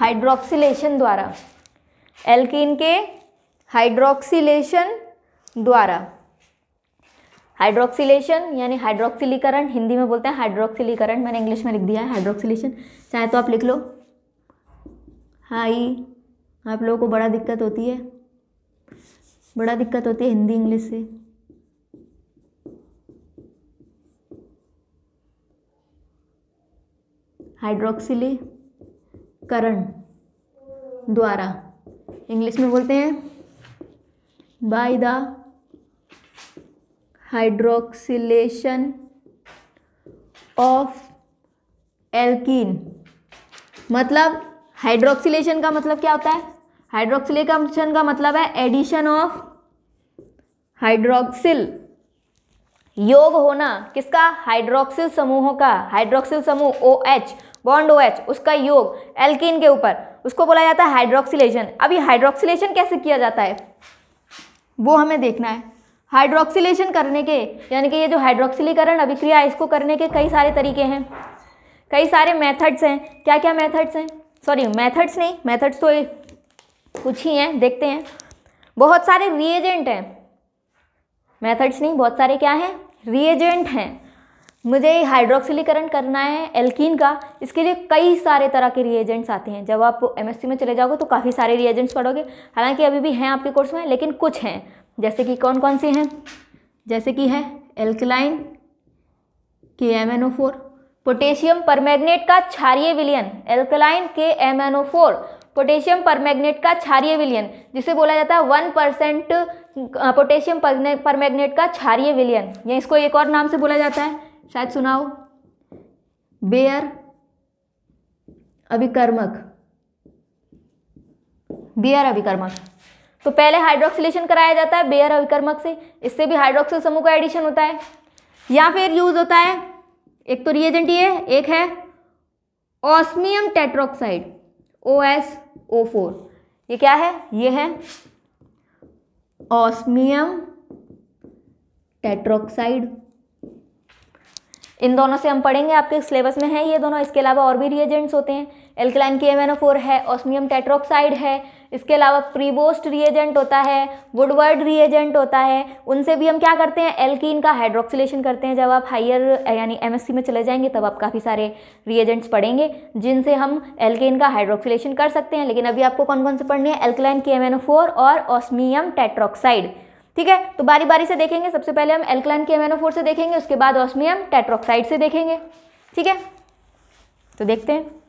हाइड्रोक्सीलेशन द्वारा एल्कीन के हाइड्रोक्सीलेशन द्वारा हाइड्रोक्सीलेशन यानी हाइड्रोक्सिलीकरण हिंदी में बोलते हैं हाइड्रोक्सिलीकरण मैंने इंग्लिश में लिख दिया है हाइड्रोक्सीलेशन चाहे तो आप लिख लो हाई आप लोगों को बड़ा दिक्कत होती है बड़ा दिक्कत होती है हिंदी इंग्लिश से हाइड्रोक्सिलीकरण द्वारा इंग्लिश में बोलते हैं by the hydroxylation of alkene मतलब हाइड्रोक्सिलेशन का मतलब क्या होता है हाइड्रोक्सिलेशन का मतलब है एडिशन ऑफ हाइड्रोक्सिल योग होना किसका हाइड्रोक्सिल समूहों का हाइड्रोक्सिल समूह O H bond O H उसका योग एल्किन के ऊपर उसको बोला जाता है हाइड्रोक्सिलेशन अभी हाइड्रोक्सिलेशन कैसे किया जाता है वो हमें देखना है हाइड्रोक्सीलेशन करने के यानी कि ये जो हाइड्रोक्सीलीकरण अभिक्रिया इसको करने के कई सारे तरीके हैं कई सारे मेथड्स हैं क्या क्या मेथड्स हैं सॉरी मेथड्स नहीं मेथड्स तो कुछ ही हैं देखते हैं बहुत सारे रिएजेंट हैं मेथड्स नहीं बहुत सारे क्या हैं रिएजेंट हैं मुझे हाइड्रोक्सिलीकरण करना है एल्कीन का इसके लिए कई सारे तरह के रिएजेंट्स आते हैं जब आप एमएससी में चले जाओगे तो काफ़ी सारे रिएजेंट्स पढ़ोगे हालांकि अभी भी हैं आपके कोर्स में लेकिन कुछ हैं जैसे कि कौन कौन से हैं जैसे कि है alkaline K M N O four potassium permanganate का क्षारिय विलियन alkaline K M N O four potassium permanganate का क्षारिय विलियन जिसे बोला जाता है वन परसेंट पोटेशियम परमैग्नेट का क्षारिय विलियन या इसको एक और नाम से बोला जाता है शायद सुनाओ बेयर अभिकर्मक बेयर अभिकर्मक तो पहले हाइड्रोक्सिलेशन कराया जाता है बेयर अविकर्मक से इससे भी हाइड्रोक्सिल समूह का एडिशन होता है या फिर यूज होता है एक तो रिएजेंट ये एक है osmium tetroxide O S O four ये क्या है ये है ऑस्मियम टेट्रोक्साइड इन दोनों से हम पढ़ेंगे आपके सिलेबस में है ये दोनों इसके अलावा और भी रिएजेंट्स होते हैं एल्कलाइन के एम है ऑस्मियम टेट्रोक्साइड है इसके अलावा प्रीबोस्ट रिएजेंट होता है वुडवर्ड रिएजेंट होता है उनसे भी हम क्या करते हैं एल्कीन का हाइड्रोक्सिलेशन करते हैं जब आप हायर यानी एमएससी में चले जाएंगे तब आप काफ़ी सारे रिएजेंट्स पढ़ेंगे जिनसे हम एल्कीन का हाइड्रोक्सिलेशन कर सकते हैं लेकिन अभी आपको कौन कौन से पढ़ने हैं एल्कलाइन के और ऑस्मियम टेट्रोक्साइड ठीक है तो बारी बारी से देखेंगे सबसे पहले हम एल्कलाइन के से देखेंगे उसके बाद ऑस्मियम टेट्रोक्साइड से देखेंगे ठीक है तो देखते हैं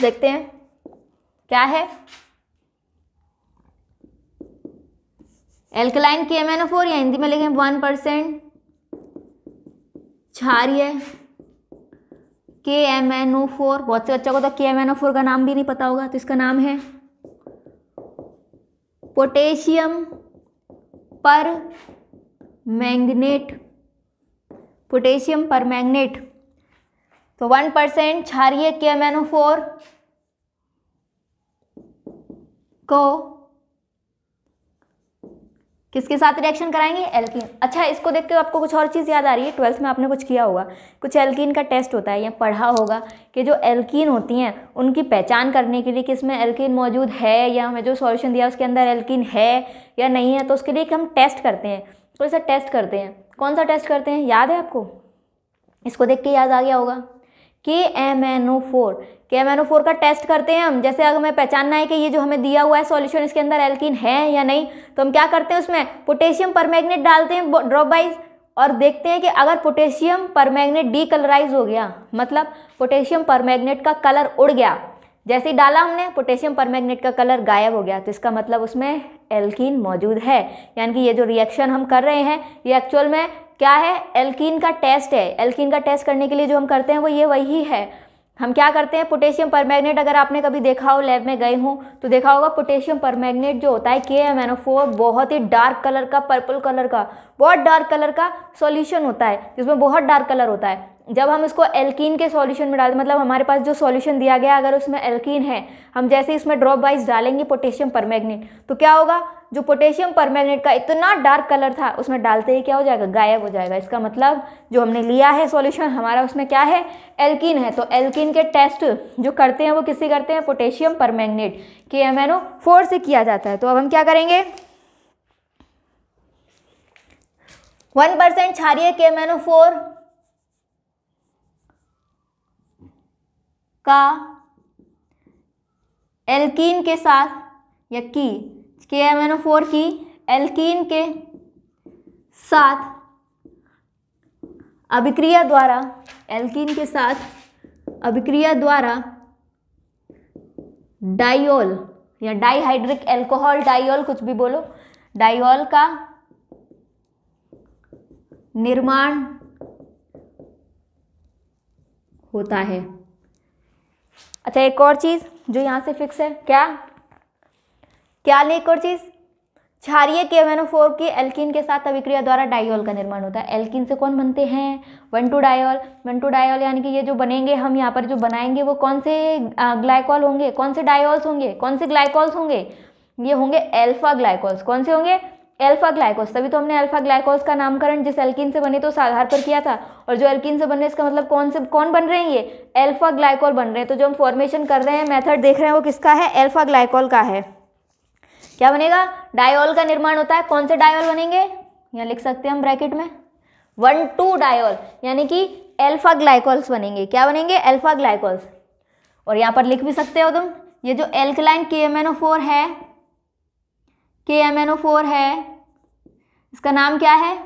देखते हैं क्या है alkaline K M N O four या हिंदी में लिखें वन परसेंट क्षार्य के एम एन ओ फोर बहुत से बच्चों को तो के एम एन ओ फोर का नाम भी नहीं पता होगा तो इसका नाम है potassium permanganate potassium permanganate तो वन परसेंट क्षारिय के एम फोर को किसके साथ रिएक्शन कराएंगे एल्किन अच्छा इसको देख के आपको कुछ और चीज़ याद आ रही है ट्वेल्थ में आपने कुछ किया होगा कुछ एल्किन का टेस्ट होता है या पढ़ा होगा कि जो एल्किन होती हैं उनकी पहचान करने के लिए कि इसमें एल्किन मौजूद है या हमें जो सॉल्यूशन दिया उसके अंदर एल्किन है या नहीं है तो उसके लिए हम टेस्ट करते हैं कोई सा टेस्ट करते हैं कौन सा टेस्ट करते हैं याद है आपको इसको देख के याद आ गया होगा K M N O four K M N O four का टेस्ट करते हैं हम जैसे अगर हमें पहचानना है कि ये जो हमें दिया हुआ है सॉल्यूशन इसके अंदर एल्किन है या नहीं तो हम क्या करते हैं उसमें पोटेशियम परमैग्नेट डालते हैं ड्रॉप वाइज और देखते हैं कि अगर पोटेशियम परमैग्नेट डीकलराइज हो गया मतलब पोटेशियम परमैग्नेट का कलर उड़ गया जैसे ही डाला हमने पोटेशियम परमैग्नेट का कलर गायब हो गया तो इसका मतलब उसमें एल्किन मौजूद है यानी कि ये जो रिएक्शन हम कर रहे हैं ये एक्चुअल में क्या है एल्कीन का टेस्ट है एल्कीन का टेस्ट करने के लिए जो हम करते हैं वो ये वही है हम क्या करते हैं पोटेशियम पर अगर आपने कभी देखा हो लैब में गए हों तो देखा होगा पोटेशियम पर जो होता है के एम एन बहुत ही डार्क कलर का पर्पल कलर का बहुत डार्क कलर का सॉल्यूशन होता है जिसमें बहुत डार्क कलर होता है जब हम इसको एल्कीन के सॉल्यूशन में डालते मतलब हमारे पास जो सॉल्यूशन दिया गया अगर उसमें एल्कीन है हम जैसे इसमें ड्रॉप वाइज डालेंगे पोटेशियम पर तो क्या होगा जो पोटेशियम परमैग्नेट का इतना डार्क कलर था उसमें डालते ही क्या हो जाएगा गायब हो जाएगा इसका मतलब जो हमने लिया है सॉल्यूशन हमारा उसमें क्या है एल्किन है तो एल्किन के टेस्ट जो करते हैं वो किससे करते हैं पोटेशियम परमैग्नेट के एम एन ओ फोर से किया जाता है तो अब हम क्या करेंगे वन परसेंट छारिय K M N O four का एल्किन के साथ या की के एम फोर की एल्कीन के साथ अभिक्रिया द्वारा एल्कीन के साथ अभिक्रिया द्वारा डाइओल या डाइहाइड्रिक एल्कोहल डाइओल कुछ भी बोलो डाइओल का निर्माण होता है अच्छा एक और चीज़ जो यहाँ से फिक्स है क्या क्या एक और चीज क्षारिय के फोर के एल्किन के साथ अभिक्रिया द्वारा डायोल का निर्माण होता है एल्किन से कौन बनते हैं one two diol one two diol यानी कि ये जो बनेंगे हम यहाँ पर जो बनाएंगे वो कौन से ग्लाइकॉल होंगे कौन से डायोल्स होंगे कौन से ग्लाइकॉल्स होंगे ये होंगे एल्फा ग्लाइकॉल्स कौन से होंगे एल्फा ग्लाइकोस तभी तो हमने एल्फा ग्लाइकोस का नामकरण जिस एल्किन से बने तो उस आधार पर किया था और जो एल्किन से बन रहे इसका मतलब कौन से कौन बन रहे हैं ये एल्फा ग्लाइकॉल बन रहे हैं तो जो हम फॉर्मेशन कर रहे हैं मेथड देख रहे हैं वो किसका है एल्फा ग्लाइकॉल का है क्या बनेगा डायोल का निर्माण होता है कौन से डायोल बनेंगे यहाँ लिख सकते हैं हम ब्रैकेट में वन टू डायोल यानी कि एल्फा ग्लाइकोल्स बनेंगे क्या बनेंगे एल्फा ग्लाइकोल्स और यहाँ पर लिख भी सकते हो तुम ये जो alkaline K M N O four है K M N O four है इसका नाम क्या है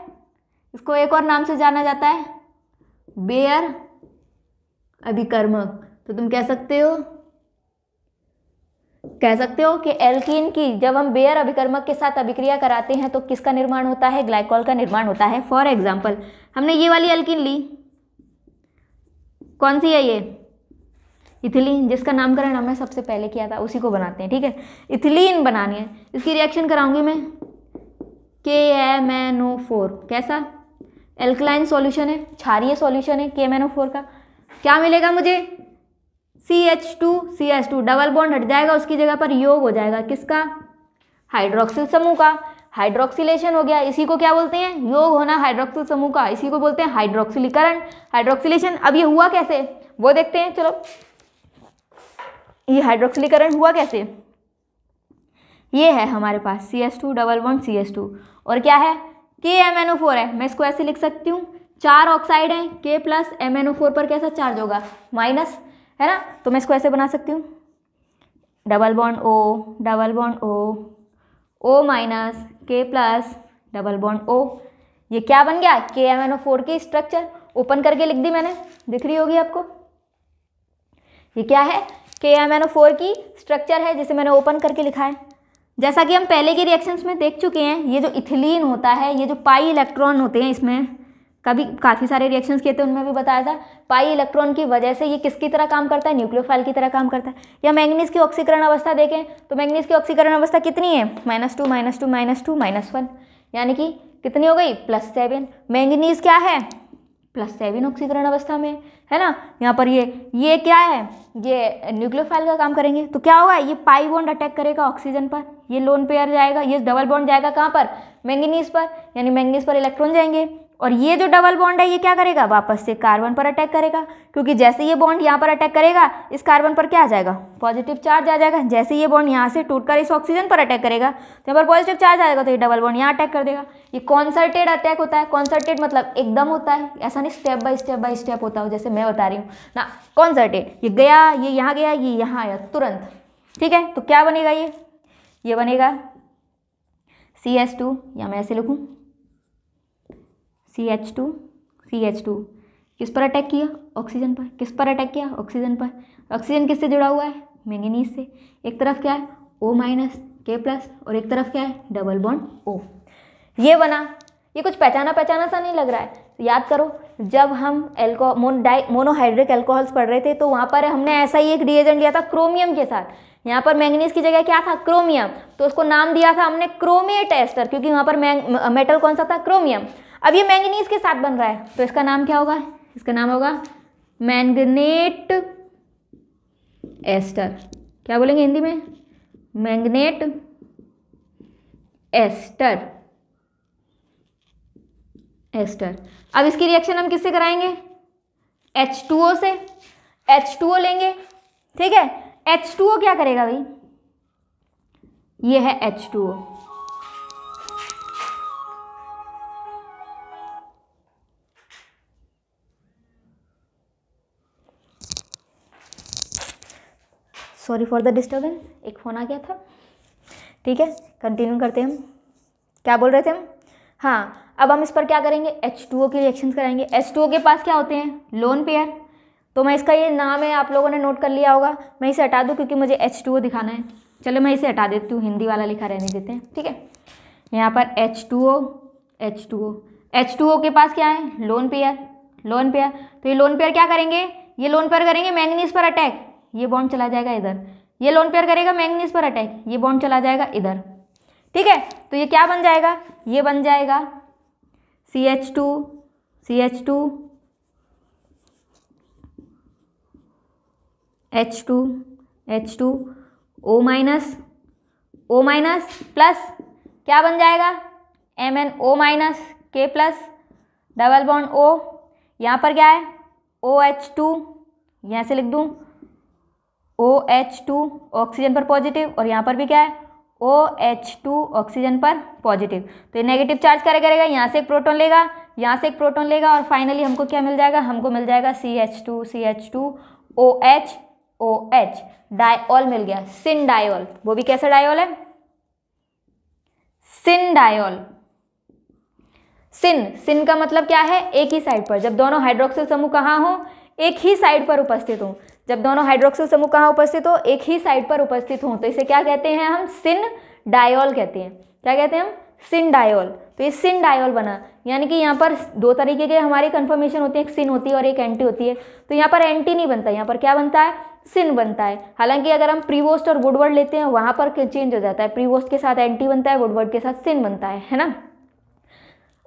इसको एक और नाम से जाना जाता है बेयर अभिकर्मक तो तुम कह सकते हो कह सकते हो कि एल्किन की जब हम बेयर अभिकर्मक के साथ अभिक्रिया कराते हैं तो किसका निर्माण होता है ग्लाइकॉल का निर्माण होता है फॉर एग्जाम्पल हमने ये वाली एल्किन ली कौन सी है ये इथिलीन जिसका नामकरण हमने सबसे पहले किया था उसी को बनाते हैं ठीक है इथिलीन बनानी है इसकी रिएक्शन कराऊंगी मैं K M N O four कैसा एल्कलाइन सॉल्यूशन है क्षारिय सॉल्यूशन है K M N O four का क्या मिलेगा मुझे C H two C H two double bond हट जाएगा उसकी जगह पर योग हो जाएगा किसका हाइड्रोक्सिल समूह का हाइड्रोक्सिलेशन हो गया इसी को क्या बोलते हैं योग होना हाइड्रोक्सिल समूह का इसी को बोलते हैं हाइड्रोक्सिलीकरण हाइड्रोक्सिलेशन अब ये हुआ कैसे वो देखते हैं चलो ये हाइड्रोक्सिलीकरण हुआ कैसे ये है हमारे पास C S two double one C S two और क्या है K M N O four है मैं इसको ऐसे लिख सकती हूँ चार ऑक्साइड हैं K plus M N O four पर कैसा चार्ज होगा माइनस है ना तो मैं इसको ऐसे बना सकती हूँ double bond O double bond O O minus K plus double bond O ये क्या बन गया K M N O four की स्ट्रक्चर ओपन करके लिख दी मैंने दिख रही होगी आपको ये क्या है K M N O four की स्ट्रक्चर है जिसे मैंने ओपन करके लिखा है जैसा कि हम पहले के रिएक्शंस में देख चुके हैं ये जो इथिलीन होता है ये जो पाई इलेक्ट्रॉन होते हैं इसमें भी काफ़ी सारे रिएक्शंस किए थे उनमें भी बताया था पाई इलेक्ट्रॉन की वजह से ये किसकी तरह काम करता है न्यूक्लियोफाइल की तरह काम करता है या मैंगनीज की ऑक्सीकरण अवस्था देखें तो मैंगनीज की ऑक्सीकरण अवस्था कितनी है minus two minus two minus two minus one यानी कि कितनी हो गई प्लस सेवन मैंगनीज क्या है प्लस सेवन ऑक्सीकरण अवस्था में है ना यहाँ पर ये ये क्या है ये न्यूक्लियोफाइल का काम करेंगे तो क्या होगा ये पाई बॉन्ड अटैक करेगा ऑक्सीजन पर ये लोन पेयर जाएगा ये डबल बॉन्ड जाएगा कहाँ पर मैंगनीज पर यानी मैंगनीज पर इलेक्ट्रॉन जाएंगे और ये जो डबल बॉन्ड है ये क्या करेगा वापस से कार्बन पर अटैक करेगा क्योंकि जैसे ये बॉन्ड यहाँ पर अटैक करेगा इस कार्बन पर क्या आ जाएगा पॉजिटिव चार्ज आ जाएगा जैसे ये बॉन्ड यहाँ से टूटकर इस ऑक्सीजन पर अटैक करेगा तो यहाँ पर पॉजिटिव चार्ज आएगा तो ये डबल बॉन्ड यहाँ अटैक कर देगा ये कॉन्सर्टेड अटैक होता है कॉन्सर्टेड मतलब एकदम होता है ऐसा नहीं step by step by step होता हो जैसे मैं बता रही हूँ ना कॉन्सर्टेड ये गया ये यहाँ गया ये यहाँ आया तुरंत ठीक है तो क्या बनेगा ये ये बनेगा सी एस टू या मैं ऐसे लिखूँ C H two C H two किस पर अटैक किया ऑक्सीजन पर किस पर अटैक किया ऑक्सीजन पर ऑक्सीजन किससे जुड़ा हुआ है मैंगनीज से एक तरफ क्या है ओ माइनस के प्लस और एक तरफ क्या है डबल बॉन्ड ओ ये बना ये कुछ पहचाना पहचाना सा नहीं लग रहा है याद करो जब हम एल्को मोनोहाइड्रिक एल्कोहल्स पढ़ रहे थे तो वहाँ पर हमने ऐसा ही एक रिएजेंट लिया था क्रोमियम के साथ यहाँ पर मैंगनीज की जगह क्या था क्रोमियम तो उसको नाम दिया था हमने क्रोमेट एस्टर क्योंकि वहाँ पर मेटल कौन सा था क्रोमियम अब ये मैंगनीज के साथ बन रहा है तो इसका नाम क्या होगा इसका नाम होगा मैंगनेट एस्टर क्या बोलेंगे हिंदी में मैंगनेट एस्टर एस्टर अब इसकी रिएक्शन हम किससे कराएंगे H2O से H2O लेंगे ठीक है H2O क्या करेगा भाई ये है H2O sorry for the disturbance एक फ़ोन आ गया था ठीक है कंटिन्यू करते हैं हम क्या बोल रहे थे हम हाँ अब हम इस पर क्या करेंगे एच टू ओ के रिएक्शन कराएंगे एच टू ओ के पास क्या होते हैं लोन पेयर तो मैं इसका ये नाम है आप लोगों ने नोट कर लिया होगा मैं इसे हटा दूँ क्योंकि मुझे एच टू ओ दिखाना है चलो मैं इसे हटा देती हूँ हिंदी वाला लिखा रहने देते हैं ठीक है यहाँ पर H two O H two O H two O के पास क्या है लोन पेयर लोन पेयर तो ये लोन पेयर क्या करेंगे ये लोन पेयर करेंगे मैंगनीज पर अटैक ये बॉन्ड चला जाएगा इधर ये लोन पेयर करेगा मैंगनीज पर अटैक ये बॉन्ड चला जाएगा इधर ठीक है तो ये क्या बन जाएगा ये बन जाएगा C H two C H two H two H two O minus O minus plus क्या बन जाएगा M N O minus K plus double bond O यहाँ पर क्या है ओ एच टू यहाँ से लिख दूँ ओ एच टू ऑक्सीजन पर पॉजिटिव और यहाँ पर भी क्या है ओ एच टू ऑक्सीजन पर पॉजिटिव तो ये नेगेटिव चार्ज क्या करेगा यहाँ से एक प्रोटोन लेगा यहाँ से एक प्रोटोन लेगा और फाइनली हमको क्या मिल जाएगा हमको मिल जाएगा C H two C H two O H O H diol मिल गया सिन डायऑल वो भी कैसा डायऑल है सिन डायऑल सिन सिन का मतलब क्या है एक ही साइड पर जब दोनों हाइड्रोक्सिल समूह कहाँ हो एक ही साइड पर उपस्थित हों जब दोनों हाइड्रोक्सिल समूह कहाँ उपस्थित हो एक ही साइड पर उपस्थित हों तो इसे क्या कहते हैं हम सिन डायोल कहते हैं क्या कहते हैं हम सिन डायोल तो ये सिन डायोल बना यानी कि यहाँ पर दो तरीके के हमारी कन्फर्मेशन होती है एक सिन होती है और एक एंटी होती है तो यहाँ पर एंटी नहीं बनता यहाँ पर क्या बनता है सिन बनता है हालांकि अगर हम प्रीवोस्ट और वुडवर्ड लेते हैं वहाँ पर चेंज हो जाता है प्रीवोस्ट के साथ एंटी बनता है वुडवर्ड के साथ सिन बनता है है ना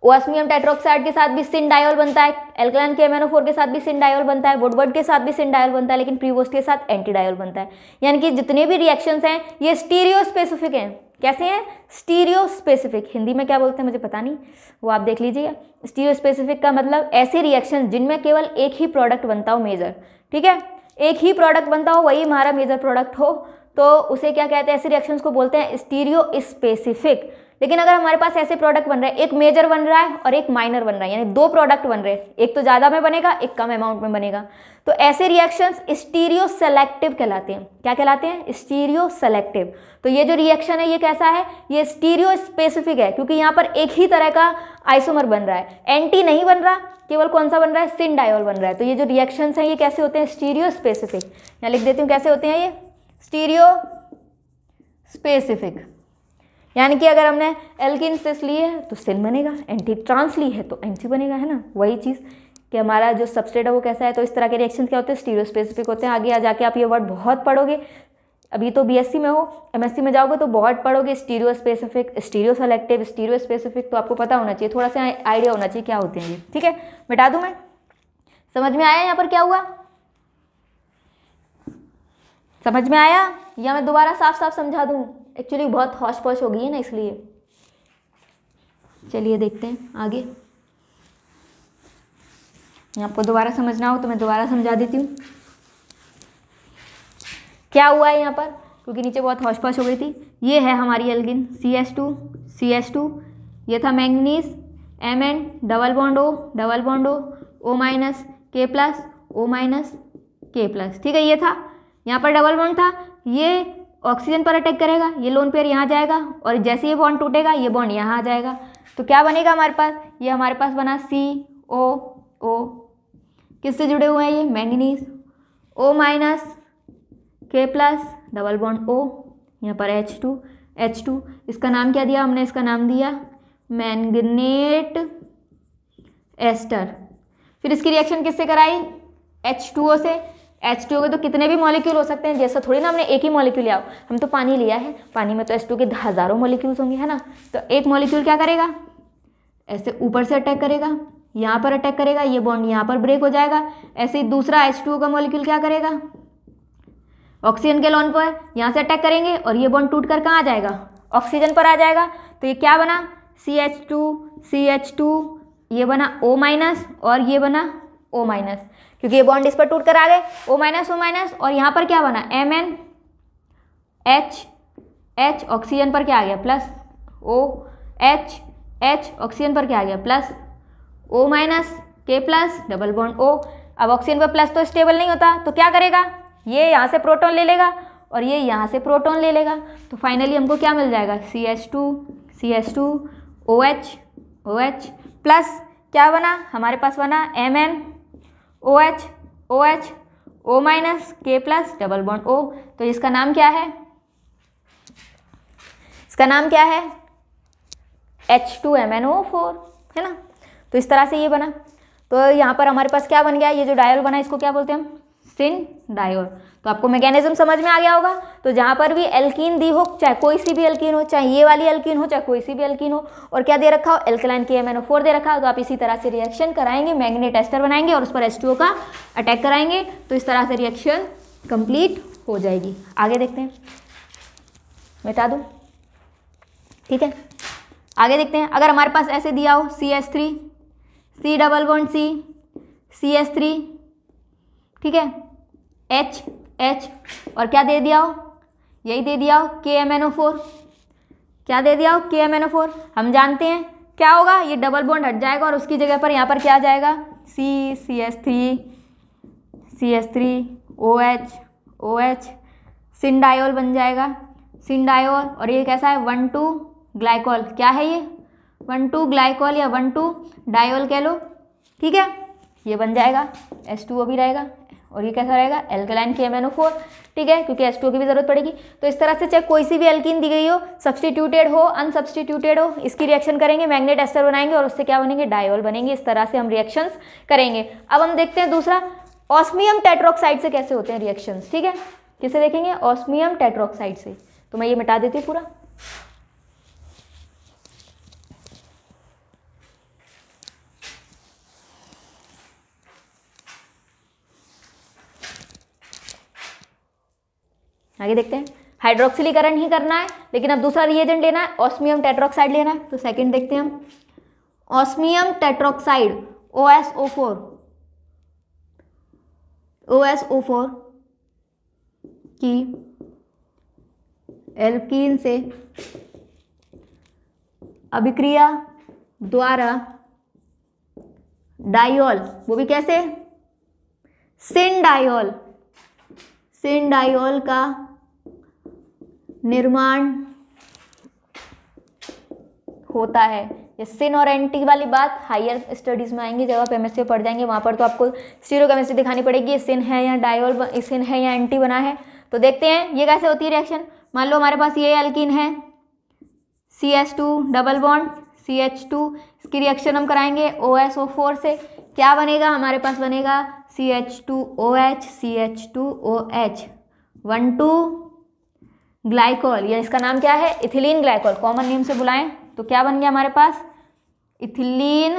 ओसमियम टेट्रोक्साइड के साथ भी सिंडायोल बनता है एल्कलाइन के एमएनओ के साथ भी सिंडायोल बनता है वुडवर्ड के साथ भी सिंडायोल बनता है लेकिन प्रीवोस्ट के साथ एंटीडायोल बनता है यानी कि जितने भी रिएक्शंस हैं ये स्टीरियो स्पेसिफिक हैं कैसे हैं स्टीरियो स्पेसिफिक हिंदी में क्या बोलते हैं मुझे पता नहीं वो आप देख लीजिए स्टीरियो स्पेसिफिक का मतलब ऐसे रिएक्शन जिनमें केवल एक ही प्रोडक्ट बनता हो मेजर ठीक है एक ही प्रोडक्ट बनता हो वही हमारा मेजर प्रोडक्ट हो तो उसे क्या कहते हैं ऐसे रिएक्शंस को बोलते हैं स्टीरियो स्पेसिफिक लेकिन अगर हमारे पास ऐसे प्रोडक्ट बन रहे हैं एक मेजर बन रहा है और एक माइनर बन रहा है यानी दो प्रोडक्ट बन रहे हैं एक तो ज़्यादा में बनेगा एक कम अमाउंट में बनेगा तो ऐसे रिएक्शंस स्टीरियो सेलेक्टिव कहलाते हैं क्या कहलाते हैं स्टीरियो सेलेक्टिव तो ये जो रिएक्शन है ये कैसा है ये स्टीरियो स्पेसिफिक है क्योंकि यहाँ पर एक ही तरह का आइसोमर बन रहा है एंटी नहीं बन रहा केवल कौन सा बन रहा है सिंडायोल बन रहा है तो ये जो रिएक्शंस हैं ये कैसे होते हैं स्टीरियो स्पेसिफिक यहाँ लिख देती हूँ कैसे होते हैं ये स्टीरियो स्पेसिफिक यानी कि अगर हमने एल्किन सिस ली है तो सिन बनेगा एंटी ट्रांस ली है तो एंटी बनेगा है ना वही चीज़ कि हमारा जो सबस्टेट है वो कैसा है तो इस तरह के रिएक्शन क्या होते हैं स्टीरियो स्पेसिफिक होते हैं आगे आ जाके आप ये वर्ड बहुत पढ़ोगे अभी तो बीएससी में हो एमएससी में जाओगे तो बहुत पढ़ोगे stereospecific stereoselective stereospecific तो आपको पता होना चाहिए थोड़ा सा आइडिया होना चाहिए क्या होते हैं ये ठीक है मिटा दूँ मैं समझ में आया यहाँ पर क्या हुआ समझ में आया या मैं दोबारा साफ साफ समझा दूँ एक्चुअली बहुत हौश पौश हो गई है ना इसलिए चलिए देखते हैं आगे आपको दोबारा समझना हो तो मैं दोबारा समझा देती हूँ क्या हुआ है यहाँ पर क्योंकि नीचे बहुत हौश पौश हो गई थी ये है हमारी alkene C S two C S two ये था manganese M N double bond O double bond O O minus K plus O minus K plus ठीक है ये था यहाँ पर डबल बॉन्ड था ये ऑक्सीजन पर अटैक करेगा ये लोन पेयर यहाँ जाएगा और जैसे ये बॉन्ड टूटेगा ये बॉन्ड यहाँ आ जाएगा तो क्या बनेगा हमारे पास ये हमारे पास बना सी ओ ओ किससे जुड़े हुए हैं ये manganese O minus K plus double bond O यहाँ पर एच टू एच टू इसका नाम क्या दिया हमने इसका नाम दिया मैंगनेट एस्टर फिर इसकी रिएक्शन किससे कराई एच टू ओ से एच टू के तो कितने भी मॉलिक्यूल हो सकते हैं जैसा थोड़ी ना हमने एक ही मॉलिक्यूल लिया हम तो पानी लिया है पानी में तो एच टू के हज़ारों मॉलिक्यूल्स होंगे है ना तो एक मॉलिक्यूल क्या करेगा ऐसे ऊपर से अटैक करेगा यहाँ पर अटैक करेगा ये बॉन्ड यहाँ पर ब्रेक हो जाएगा ऐसे ही दूसरा एच का मॉलिक्यूल क्या करेगा ऑक्सीजन के लोन पर यहाँ से अटैक करेंगे और ये बॉन्ड टूट कर कहाँ आ जाएगा ऑक्सीजन पर आ जाएगा तो ये क्या बना C H two C H two ये बना ओ माइनस और ये बना ओ माइनस क्योंकि ये बॉन्ड इस पर टूट कर आ गए ओ माइनस ओ माइनस और यहाँ पर क्या बना M N H H oxygen पर क्या आ गया plus O H H oxygen पर क्या आ गया plus O minus K plus double bond O अब ऑक्सीजन पर प्लस तो स्टेबल नहीं होता तो क्या करेगा ये यहाँ से प्रोटोन ले लेगा और ये यहाँ से प्रोटोन ले लेगा तो फाइनली हमको क्या मिल जाएगा C H two C H two O H O H plus क्या बना हमारे पास बना M N O H O H O minus K plus double bond O तो इसका नाम क्या है इसका नाम क्या है H two M N O four है ना तो इस तरह से ये बना तो यहाँ पर हमारे पास क्या बन गया ये जो डायल बना इसको क्या बोलते हैं हम सिन डायोर तो आपको मैकेनिज्म समझ में आ गया होगा तो जहाँ पर भी एल्किन दी हो चाहे कोई सी भी एल्किन हो चाहे ये वाली एल्किन हो चाहे कोई सी भी एल्किन हो और क्या दे रखा हो alkaline K M N four दे रखा हो तो आप इसी तरह से रिएक्शन कराएंगे मैग्नेट एस्टर बनाएंगे और उस पर एस का अटैक कराएंगे तो इस तरह से रिएक्शन कंप्लीट हो जाएगी आगे देखते हैं मिटा दूँ ठीक है आगे देखते हैं अगर हमारे पास ऐसे दिया हो C S three C double one C C S three ठीक है एच एच और क्या दे दिया हो यही दे दिया हो के एम एन ओ फोर क्या दे दिया हो के एम एन ओ फोर हम जानते हैं क्या होगा ये डबल बॉन्ड हट जाएगा और उसकी जगह पर यहाँ पर क्या आ जाएगा C C S three C S three O H O H syn diol बन जाएगा सिंडायोल और ये कैसा है वन टू ग्लाइकॉल क्या है ये वन टू ग्लाइकॉल या वन टू डायोल कह लो ठीक है ये बन जाएगा एस टू ओ भी रहेगा और ये कैसा रहेगा एल्कलाइन के एम ठीक है क्योंकि एस की भी जरूरत पड़ेगी तो इस तरह से चाहे कोई सी भी एल्किन दी गई हो सब्सटीट्यूटेड हो अनसब्सटीट्यूटेड हो इसकी रिएक्शन करेंगे मैग्नेट एस्टर बनाएंगे और उससे क्या बनेंगे डायोल बनेंगे इस तरह से हम रिएक्शन करेंगे अब हम देखते हैं दूसरा ऑस्मियम टेट्रोक्साइड से कैसे होते हैं रिएक्शन ठीक है किसे देखेंगे ऑस्मियम टेट्रोक्साइड से तो मैं ये मिटा देती हूँ पूरा आगे देखते हैं हाइड्रोक्सिलीकरण ही करना है लेकिन अब दूसरा रिएजेंट लेना है ऑस्मियम टेट्रोक्साइड लेना है तो सेकंड देखते हैं हम osmium tetroxide O S O four O S O four की एल्किन से अभिक्रिया द्वारा डायोल वो भी कैसे सिंडायोल सिंडायोल का निर्माण होता है ये सिन और एंटी वाली बात हायर स्टडीज़ में आएंगी जगह आप एमएससी पढ़ जाएंगे वहाँ पर तो आपको सीरो केमिस्ट्री दिखानी पड़ेगी सिन है या डायोल सिन है या एंटी बना है तो देखते हैं ये कैसे होती है रिएक्शन मान लो हमारे पास ये एल्किन है C S two double bond C H two इसकी रिएक्शन हम कराएंगे ओ एस ओ फोर से क्या बनेगा हमारे पास बनेगा C H two O H C H two O H one two glycol या इसका नाम क्या है इथिलीन ग्लाइकॉल कॉमन नेम से बुलाएं तो क्या बन गया हमारे पास इथिलीन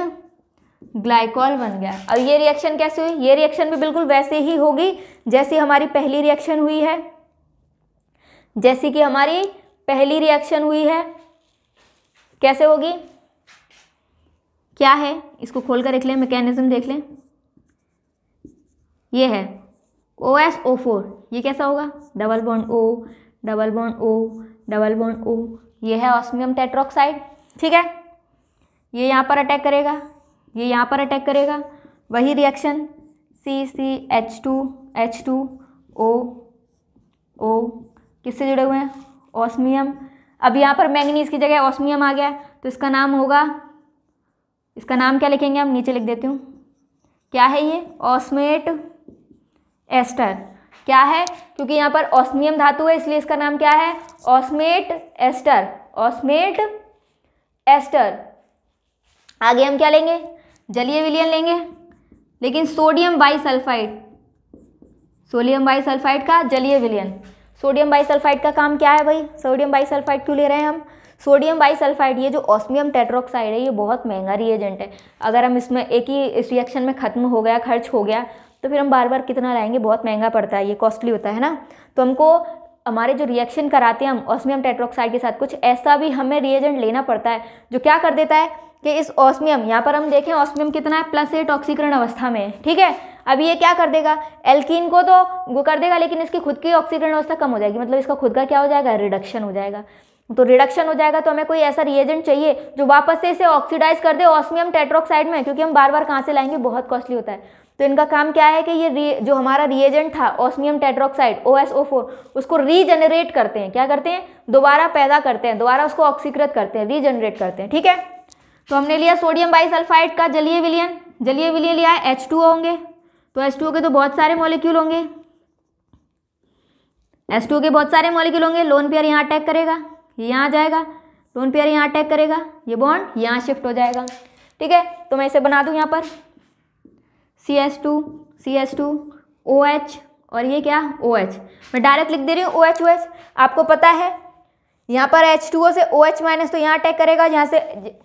ग्लाइकॉल बन गया और ये रिएक्शन कैसे हुई ये रिएक्शन भी बिल्कुल वैसे ही होगी जैसी हमारी पहली रिएक्शन हुई है जैसी कि हमारी पहली रिएक्शन हुई है कैसे होगी क्या है इसको खोल कर देख लें मैकेनिज्म देख लें ये है ओ एस ओ फोर ये कैसा होगा double bond O double bond O double bond O ये है ऑस्मियम टेट्रोक्साइड ठीक है ये यहाँ पर अटैक करेगा ये यहाँ पर अटैक करेगा वही reaction C C H two H two O O किससे जुड़े हुए हैं ऑस्मियम अब यहाँ पर मैंगनीज की जगह ऑस्मियम आ गया तो इसका नाम होगा इसका नाम क्या लिखेंगे हम नीचे लिख देती हूँ क्या है ये ऑस्मेट एस्टर क्या है क्योंकि यहाँ पर ऑस्मियम धातु है इसलिए इसका नाम क्या है ऑस्मेट एस्टर ऑस्मेट एस्टर आगे हम क्या लेंगे जलीय विलियन लेंगे लेकिन सोडियम सल्फाइड सोडियम सल्फाइड का जलीय विलियन सोडियम सल्फाइड का काम क्या है भाई सोडियम सल्फाइड क्यों ले रहे हैं हम सोडियम सल्फाइड ये जो ऑस्मियम टेट्रोक्साइड है ये बहुत महंगा रिएजेंट है अगर हम इसमें एक ही इस रिएक्शन में ख़त्म हो गया खर्च हो गया तो फिर हम बार बार कितना लाएंगे बहुत महंगा पड़ता है ये कॉस्टली होता है ना तो हमको हमारे जो रिएक्शन कराते हैं हम ऑस्मियम टेट्रोक्साइड के साथ कुछ ऐसा भी हमें रिएजेंट लेना पड़ता है जो क्या कर देता है कि इस ऑस्मियम यहाँ पर हम देखें ऑस्मियम कितना है प्लस एट ऑक्सीकरण अवस्था में ठीक है अब ये क्या कर देगा एल्कीन को तो वो कर देगा लेकिन इसकी खुद की ऑक्सीकरण अवस्था कम हो जाएगी मतलब इसका खुद का क्या हो जाएगा रिडक्शन हो जाएगा तो रिडक्शन हो जाएगा तो हमें कोई ऐसा रिएजेंट चाहिए जो वापस से इसे ऑक्सीडाइज कर दे ऑस्मियम टेट्रोक्साइड में क्योंकि हम बार बार कहाँ से लाएंगे बहुत कॉस्टली होता है तो इनका काम क्या है कि ये जो हमारा रिएजेंट था ऑस्मियम टेट्रोक्साइड ओ उसको रीजनरेट करते हैं क्या करते हैं दोबारा पैदा करते हैं दोबारा उसको ऑक्सीकृत करते हैं रीजनरेट करते हैं ठीक है तो हमने लिया सोडियम बाइसल्फाइड का जलीय विलियन जलीय विलियन लिया है एच होंगे तो एच के तो बहुत सारे मॉलिक्यूल होंगे एस के बहुत सारे मॉलिक्यूल होंगे लोन पेयर यहाँ अटैक करेगा ये यहाँ जाएगा लोन पेयर यहाँ अटैक करेगा ये बॉन्ड यहाँ शिफ्ट हो जाएगा ठीक है तो मैं इसे बना दूँ यहाँ पर C S two C S two O H और ये क्या ओ एच मैं डायरेक्ट लिख दे रही हूँ ओ एच ओ एच आपको पता है यहाँ पर एच टू ओ से ओ एच माइनस तो यहाँ अटैक करेगा यहाँ से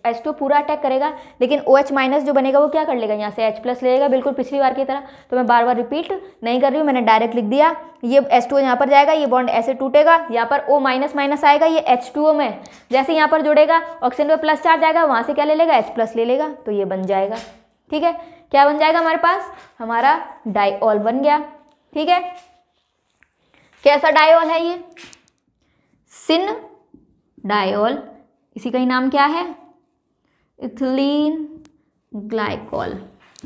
एच टू पूरा अटैक करेगा लेकिन ओ एच माइनस जो बनेगा वो क्या कर लेगा यहाँ से एच प्लस लेगा बिल्कुल पिछली बार की तरह तो मैं बार बार रिपीट नहीं कर रही हूँ मैंने डायरेक्ट लिख दिया ये एच टू यहाँ पर जाएगा ये बॉन्ड ऐसे टूटेगा यहाँ पर ओ माइनस माइनस आएगा ये एच टू ओ में जैसे यहाँ पर जुड़ेगा ऑक्सीजन पर प्लस चार्ज आएगा वहाँ से क्या ले लेगा एच प्लस ले लेगा तो ये बन जाएगा ठीक है क्या बन जाएगा हमारे पास हमारा डायऑल बन गया ठीक है कैसा डायऑल है ये सिन डायऑल इसी का ही नाम क्या है इथिलीन ग्लाइकॉल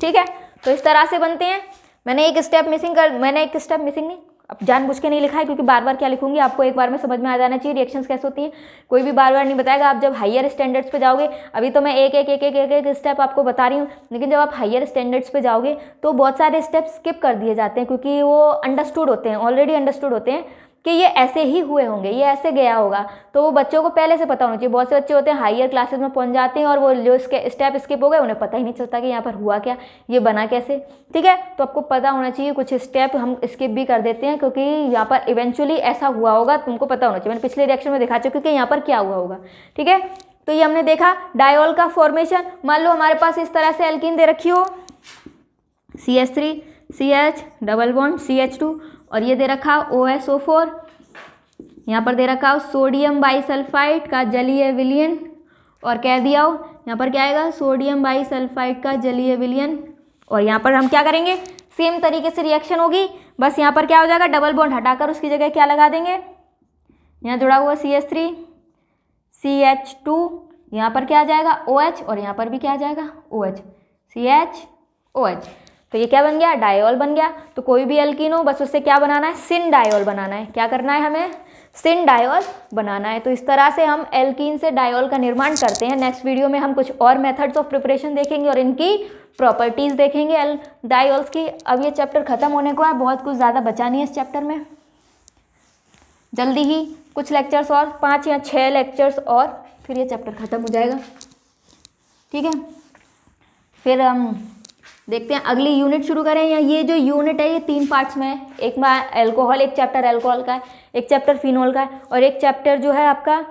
ठीक है तो इस तरह से बनते हैं मैंने एक स्टेप मिसिंग कर मैंने एक स्टेप मिसिंग नहीं अब जानबूझ के नहीं लिखा है क्योंकि बार बार क्या लिखूंगी आपको एक बार में समझ में आ जाना चाहिए रिएक्शंस कैसे होती हैं कोई भी बार बार नहीं बताएगा आप जब हायर स्टैंडर्ड्स पे जाओगे अभी तो मैं एक एक एक एक एक एक स्टेप आपको बता रही हूँ लेकिन जब आप हायर स्टैंडर्ड्स पे जाओगे तो बहुत सारे स्टेप स्किप कर दिए जाते हैं क्योंकि वो अंडरस्टूड होते हैं ऑलरेडी अंडरस्टूड होते हैं कि ये ऐसे ही हुए होंगे ये ऐसे गया होगा तो वो बच्चों को पहले से पता होना चाहिए बहुत से बच्चे होते हैं हायर क्लासेस में पहुंच जाते हैं और वो जो इसके स्टेप स्किप हो गए उन्हें पता ही नहीं चलता कि यहाँ पर हुआ क्या ये बना कैसे ठीक है तो आपको पता होना चाहिए कुछ स्टेप हम स्किप भी कर देते हैं क्योंकि यहाँ पर इवेंचुअली ऐसा हुआ होगा तुमको पता होना चाहिए मैंने पिछले रिएक्शन में दिखा चुके कि यहाँ पर क्या हुआ होगा ठीक है तो ये हमने देखा डायोल का फॉर्मेशन मान लो हमारे पास इस तरह से एल्किन दे रखी हो C H three C H double one C H two और ये दे रखा ओ एस ओ फोर यहाँ पर दे रखा हो सोडियम बाईसल्फाइड का जलीय विलियन और कह दिया हो यहाँ पर क्या आएगा सोडियम बाईसल्फाइड का जलीय विलियन और यहाँ पर हम क्या करेंगे सेम तरीके से रिएक्शन होगी बस यहाँ पर क्या हो जाएगा डबल बॉन्ड हटाकर उसकी जगह क्या लगा देंगे यहाँ जुड़ा हुआ C S three C H two यहाँ पर क्या आ जाएगा ओ OH एच और यहाँ पर भी क्या आ जाएगा O H C H O H तो ये क्या बन गया डायोल बन गया तो कोई भी एल्किन हो बस उससे क्या बनाना है सिन डायोल बनाना है क्या करना है हमें सिन डायोल बनाना है तो इस तरह से हम एल्कीन से डायोल का निर्माण करते हैं नेक्स्ट वीडियो में हम कुछ और मेथड्स ऑफ प्रिपरेशन देखेंगे और इनकी प्रॉपर्टीज़ देखेंगे एल डायोल्स की अब ये चैप्टर ख़त्म होने को है बहुत कुछ ज़्यादा बचा नहीं है इस चैप्टर में जल्दी ही कुछ लेक्चर्स और पाँच या छः लेक्चर्स और फिर ये चैप्टर ख़त्म हो जाएगा ठीक है फिर हम देखते हैं अगली यूनिट शुरू करें या ये जो यूनिट है ये तीन पार्ट्स में है एक में एल्कोहल एक चैप्टर एल्कोहल का है एक चैप्टर फिनोल का है और एक चैप्टर जो है आपका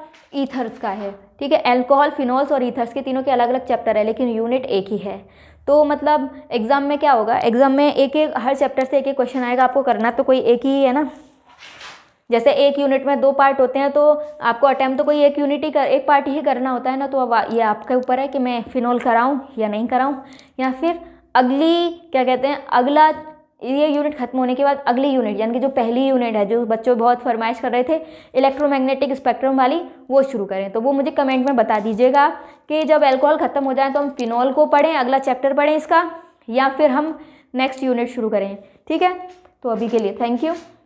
ईथर्स का है ठीक है एल्कोहल फिनोल्स और ईथर्स के तीनों के अलग अलग चैप्टर है लेकिन यूनिट एक ही है तो मतलब एग्ज़ाम में क्या होगा एग्ज़ाम में एक एक हर चैप्टर से एक एक क्वेश्चन आएगा आपको करना तो कोई एक ही है ना जैसे एक यूनिट में दो पार्ट होते हैं तो आपको अटैम्प्ट तो कोई एक यूनिट ही कर एक पार्ट ही करना होता है ना तो अब ये आपके ऊपर है कि मैं फिनोल कराऊँ या नहीं कराऊँ या फिर अगली क्या कहते हैं अगला ये यूनिट खत्म होने के बाद अगली यूनिट यानी कि जो पहली यूनिट है जो बच्चों बहुत फरमाइश कर रहे थे इलेक्ट्रोमैग्नेटिक स्पेक्ट्रम वाली वो शुरू करें तो वो मुझे कमेंट में बता दीजिएगा कि जब अल्कोहल ख़त्म हो जाए तो हम फिनॉल को पढ़ें अगला चैप्टर पढ़ें इसका या फिर हम नेक्स्ट यूनिट शुरू करें ठीक है तो अभी के लिए थैंक यू